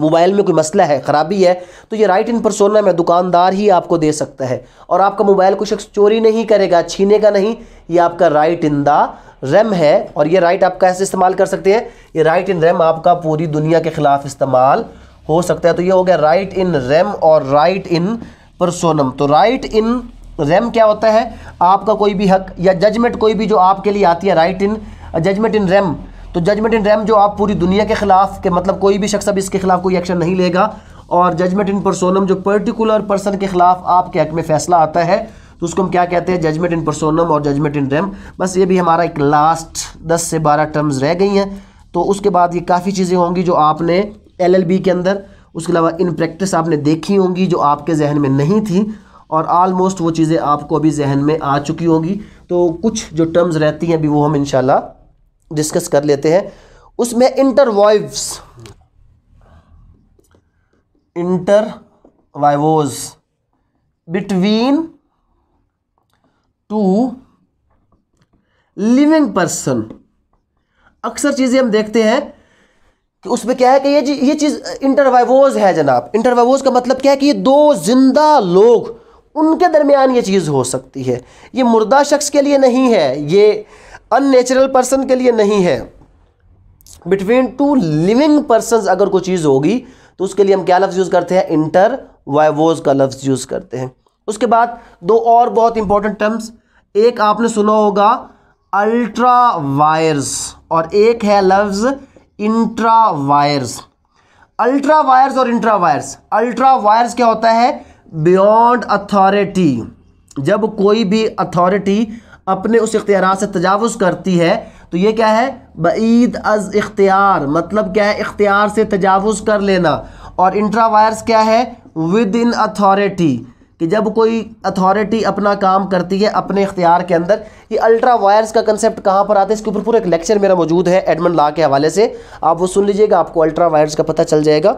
मोबाइल में कोई मसला है ख़राबी है तो ये राइट इन परसोना में दुकानदार ही आपको दे सकता है और आपका मोबाइल कोई शख्स चोरी नहीं करेगा छीनेगा नहीं ये आपका राइट इन द रैम है और ये राइट आप कैसे इस्तेमाल कर सकते हैं ये राइट इन रैम आपका पूरी दुनिया के खिलाफ इस्तेमाल हो सकता है तो ये हो गया राइट इन रैम और राइट इन परसोनम तो राइट इन रैम क्या होता है आपका कोई भी हक या जजमेंट कोई भी जो आपके लिए आती है right in judgment in rem तो जजमेंट इन रैम जो आप पूरी दुनिया के खिलाफ के मतलब कोई भी शख्स अब इसके खिलाफ कोई एक्शन नहीं लेगा और जजमेंट इन परसोनम जो पर्टिकुलर पर्सन के खिलाफ आपके हक में फैसला आता है तो उसको हम क्या कहते हैं जजमेंट इन परसोनम और जजमेंट इन रेम बस ये भी हमारा एक लास्ट दस से बारह टर्म्स रह गई हैं तो उसके बाद ये काफ़ी चीज़ें होंगी जो आपने एलएलबी के अंदर उसके अलावा इन प्रैक्टिस आपने देखी होंगी जो आपके जहन में नहीं थी और आलमोस्ट वो चीज़ें आपको अभी जहन में आ चुकी होंगी तो कुछ जो टर्म्स रहती हैं अभी वो हम इनशाला डिस्कस कर लेते हैं उसमें inter vivos inter vivos between two living person अक्सर चीज़ें हम देखते हैं कि उसमें क्या है कि ये ये चीज़ इंटरवाइवोज है जनाब इंटरवाइवोज का मतलब क्या है कि ये दो जिंदा लोग उनके दरमियान ये चीज़ हो सकती है ये मुर्दा शख्स के लिए नहीं है ये अननेचुरल पर्सन के लिए नहीं है बिटवीन टू लिविंग पर्सन अगर कोई चीज़ होगी तो उसके लिए हम क्या लफ्ज़ यूज़ करते हैं इंटर वाइवोज का लफ्ज़ यूज़ करते हैं उसके बाद दो और बहुत इंपॉर्टेंट टर्म्स एक आपने सुना होगा अल्ट्रा वायर्स और एक है लफ्ज़ इंट्रा वायर्स अल्ट्रा वायर्स और इंट्रा वायर्स अल्ट्रा वायर्स क्या होता है बियॉन्ड अथॉरिटी जब कोई भी अथॉरिटी अपने उस इख्तियार से तजावज़ करती है तो ये क्या है बईद अज इख्तियार मतलब क्या है इख्तियार से तजावज़ कर लेना और इंट्रा वायर्स क्या है विद इन अथॉरिटी कि जब कोई अथॉरिटी अपना काम करती है अपने इख्तियार के अंदर ये अल्ट्रा वायर्स का कंसेप्ट कहाँ पर आता है इसके ऊपर पूरा एक लेक्चर मेरा मौजूद है एडमन ला के हवाले से आप वो सुन लीजिएगा आपको अल्ट्रा वायर्स का पता चल जाएगा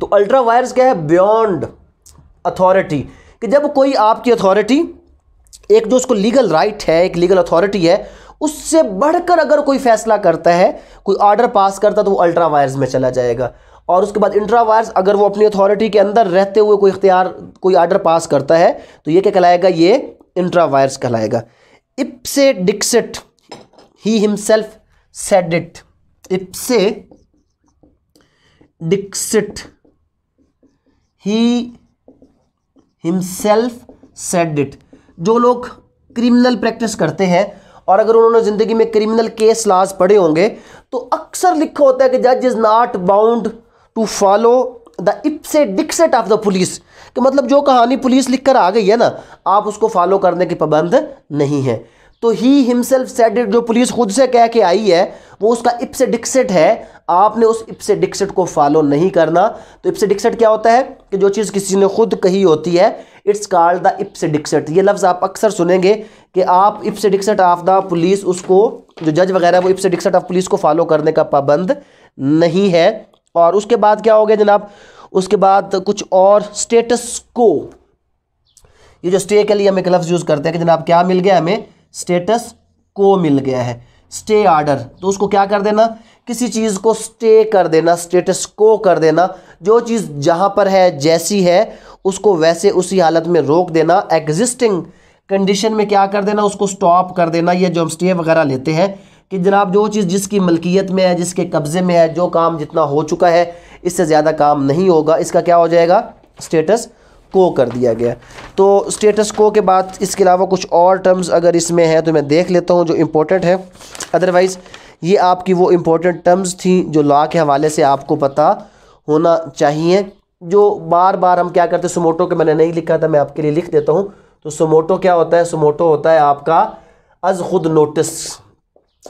तो अल्ट्रा वायर्स क्या है बियॉन्ड अथॉरिटी कि जब कोई आपकी अथॉरिटी एक जो उसको लीगल राइट right है एक लीगल अथॉरिटी है उससे बढ़कर अगर कोई फैसला करता है कोई ऑर्डर पास करता तो वो अल्ट्रा वायर्स में चला जाएगा और उसके बाद इंट्रावायर्स अगर वो अपनी अथॉरिटी के अंदर रहते हुए कोई इख्तियार कोई आर्डर पास करता है तो ये क्या कहलाएगा ये इंट्रावायर्स कहलाएगा ipse dixit he himself said it ipse dixit he himself said it जो लोग क्रिमिनल प्रैक्टिस करते हैं और अगर उन्होंने ज़िंदगी में क्रिमिनल केस लाज पढ़े होंगे तो अक्सर लिखा होता है कि जज is not bound to follow the ipse dixit of the police कि मतलब जो कहानी पुलिस लिख कर आ गई है ना आप उसको फॉलो करने के पाबंद नहीं है तो ही हिमसेल्फ सेड जो पुलिस खुद से कह के आई है वो उसका इप्से डिक्सेट है आपने उस इप्से डिक्सेट को फॉलो नहीं करना तो इप्से डिक्सेट क्या होता है कि जो चीज़ किसी ने खुद कही होती है it's called the ipse dixit ये लफ्ज़ आप अक्सर सुनेंगे कि आप ipse dixit of the police उसको जो जज वगैरह वो इप्से डिक्सेट ऑफ पुलिस को फॉलो करने का पाबंद नहीं है और उसके बाद क्या हो गया जनाब उसके बाद कुछ और स्टेटस को ये जो स्टे के लिए हम एक लफ्ज़ यूज़ करते हैं कि जनाब क्या मिल गया हमें स्टेटस को मिल गया है स्टे आर्डर तो उसको क्या कर देना किसी चीज़ को स्टे कर देना स्टेटस को कर देना जो चीज़ जहाँ पर है जैसी है उसको वैसे उसी हालत में रोक देना एग्जिस्टिंग कंडीशन में क्या कर देना उसको स्टॉप कर देना ये जो हम स्टे वगैरह लेते हैं कि जनाब जो चीज़ जिसकी मलकियत में है जिसके कब्ज़े में है जो काम जितना हो चुका है इससे ज़्यादा काम नहीं होगा इसका क्या हो जाएगा स्टेटस को कर दिया गया तो स्टेटस को के बाद इसके अलावा कुछ और टर्म्स अगर इसमें हैं तो मैं देख लेता हूँ जो इम्पोर्टेंट है अदरवाइज़ ये आपकी वो इम्पोर्टेंट टर्म्स थी जो लॉ के हवाले से आपको पता होना चाहिए जो बार बार हम क्या करते हैं सोमोटो के मैंने नहीं लिखा था मैं आपके लिए लिख देता हूँ तो सोमोटो क्या होता है सोमोटो होता है आपका अज खुद नोटिस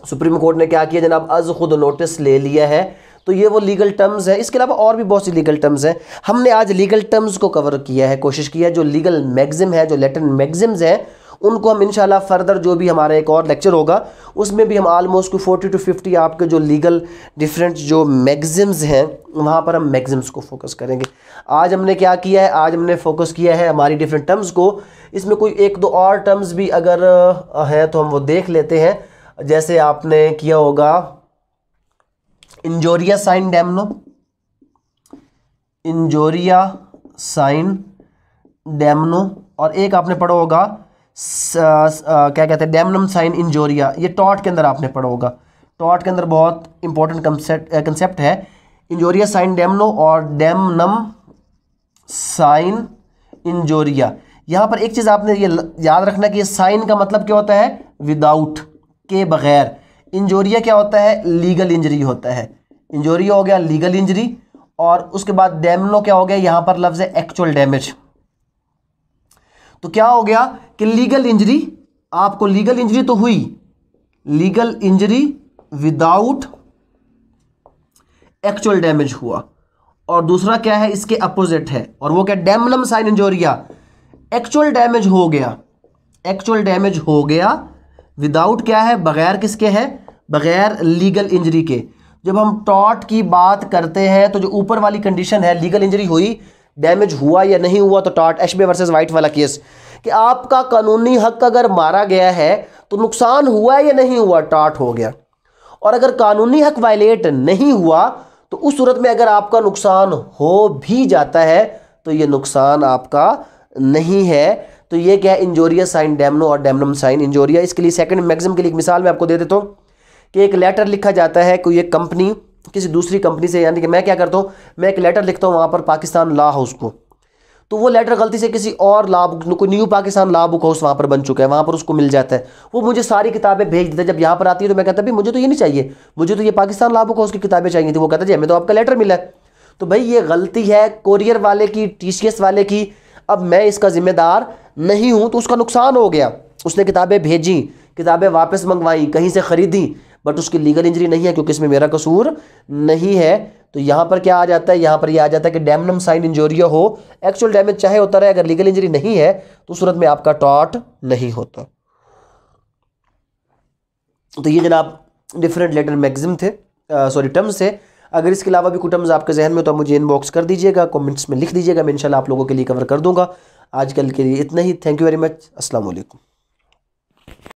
सुप्रीम कोर्ट ने क्या किया जनाब अज खुद नोटिस ले लिया है तो ये वो लीगल टर्म्स है इसके अलावा और भी बहुत सी लीगल टर्म्स हैं हमने आज लीगल टर्म्स को कवर किया है कोशिश किया है जो लीगल मैगजिम है जो लेटर मैगजिम्स हैं उनको हम इंशाल्लाह फर्दर जो भी हमारा एक और लेक्चर होगा उसमें भी हम आलमोस्ट फोर्टी टू फिफ्टी आपके जो लीगल डिफरेंट जो मैगजिम्स हैं वहाँ पर हम मैगजिम्स को फोकस करेंगे आज हमने क्या किया है आज हमने फोकस किया है हमारी डिफरेंट टर्म्स को इसमें कोई एक दो और टर्म्स भी अगर हैं तो हम वो देख लेते हैं जैसे आपने किया होगा इंजोरिया साइन डेमनो इंजोरिया साइन डेमनो और एक आपने पढ़ा होगा स, आ, क्या कहते हैं डेमनम साइन इंजोरिया ये टॉट के अंदर आपने पढ़ा होगा टॉट के अंदर बहुत इंपॉर्टेंट कंसेप्ट है इंजोरिया साइन डेमनो और डेमनम साइन इंजोरिया यहां पर एक चीज़ आपने ये याद रखना कि साइन का मतलब क्या होता है विदाउट के बगैर इंजोरिया क्या होता है लीगल इंजरी होता है इंजोरिया हो गया लीगल इंजरी और उसके बाद डैमनो क्या हो गया यहाँ पर लफ्ज़ है एक्चुअल डैमेज तो क्या हो गया कि लीगल इंजरी आपको लीगल इंजरी तो हुई legal injury without actual damage हुआ और दूसरा क्या है इसके अपोजिट है और वो क्या damnum sine injuria actual damage हो गया एक्चुअल डैमेज हो गया विदाउट क्या है बगैर किसके है बगैर लीगल इंजरी के जब हम टॉट की बात करते हैं तो जो ऊपर वाली कंडीशन है लीगल इंजरी हुई डैमेज हुआ या नहीं हुआ तो टॉट एशबे वर्सेस वाइट वाला केस कि आपका कानूनी हक अगर मारा गया है तो नुकसान हुआ या नहीं हुआ टॉट हो गया और अगर कानूनी हक वायलेट नहीं हुआ तो उस सूरत में अगर आपका नुकसान हो भी जाता है तो ये नुकसान आपका नहीं है तो ये क्या है इंजोरिया साइन डेमनो और डेमनम साइन इंजोरिया इसके लिए सेकंड मैगजम के लिए एक मिसाल मैं आपको दे देता हूँ कि एक लेटर लिखा जाता है कोई एक कंपनी किसी दूसरी कंपनी से यानी कि मैं क्या करता हूँ मैं एक लेटर लिखता हूँ वहाँ पर पाकिस्तान लॉ हाउस को तो वो लेटर गलती से किसी और law book new Pakistan law book house वहाँ पर बन चुका है वहाँ पर उसको मिल जाता है वो मुझे सारी किताबें भेज देता है जब यहाँ पर आती है तो मैं कहता भाई मुझे तो ये नहीं चाहिए मुझे तो ये पाकिस्तान ला बुक हाउस की किताबें चाहिए थी वो कहता जी हमें तो आपका लेटर मिला है तो भाई ये गलती है कोरियर वाले की टी वाले की अब मैं इसका जिम्मेदार नहीं हूँ तो उसका नुकसान हो गया उसने किताबें भेजी किताबें वापस मंगवाई कहीं से ख़रीदी बट उसकी लीगल इंजरी नहीं है क्योंकि इसमें मेरा कसूर नहीं है तो यहाँ पर क्या आ जाता है यहाँ पर यह आ जाता है कि डैमनम साइन इंजोरिया हो एक्चुअल डैमेज चाहे होता रहे अगर लीगल इंजरी नहीं है तो सूरत में आपका टॉट नहीं होता तो ये जनाब डिफरेंट लेटर मैगजिम थे सॉरी टर्म्स थे अगर इसके अलावा भी कुटम्स आपके जहन में तो आप मुझे इनबॉक्स कर दीजिएगा कमेंट्स में लिख दीजिएगा मैं इंशाल्लाह आप लोगों के लिए कवर कर दूंगा आज कल के लिए इतना ही थैंक यू वेरी मच असल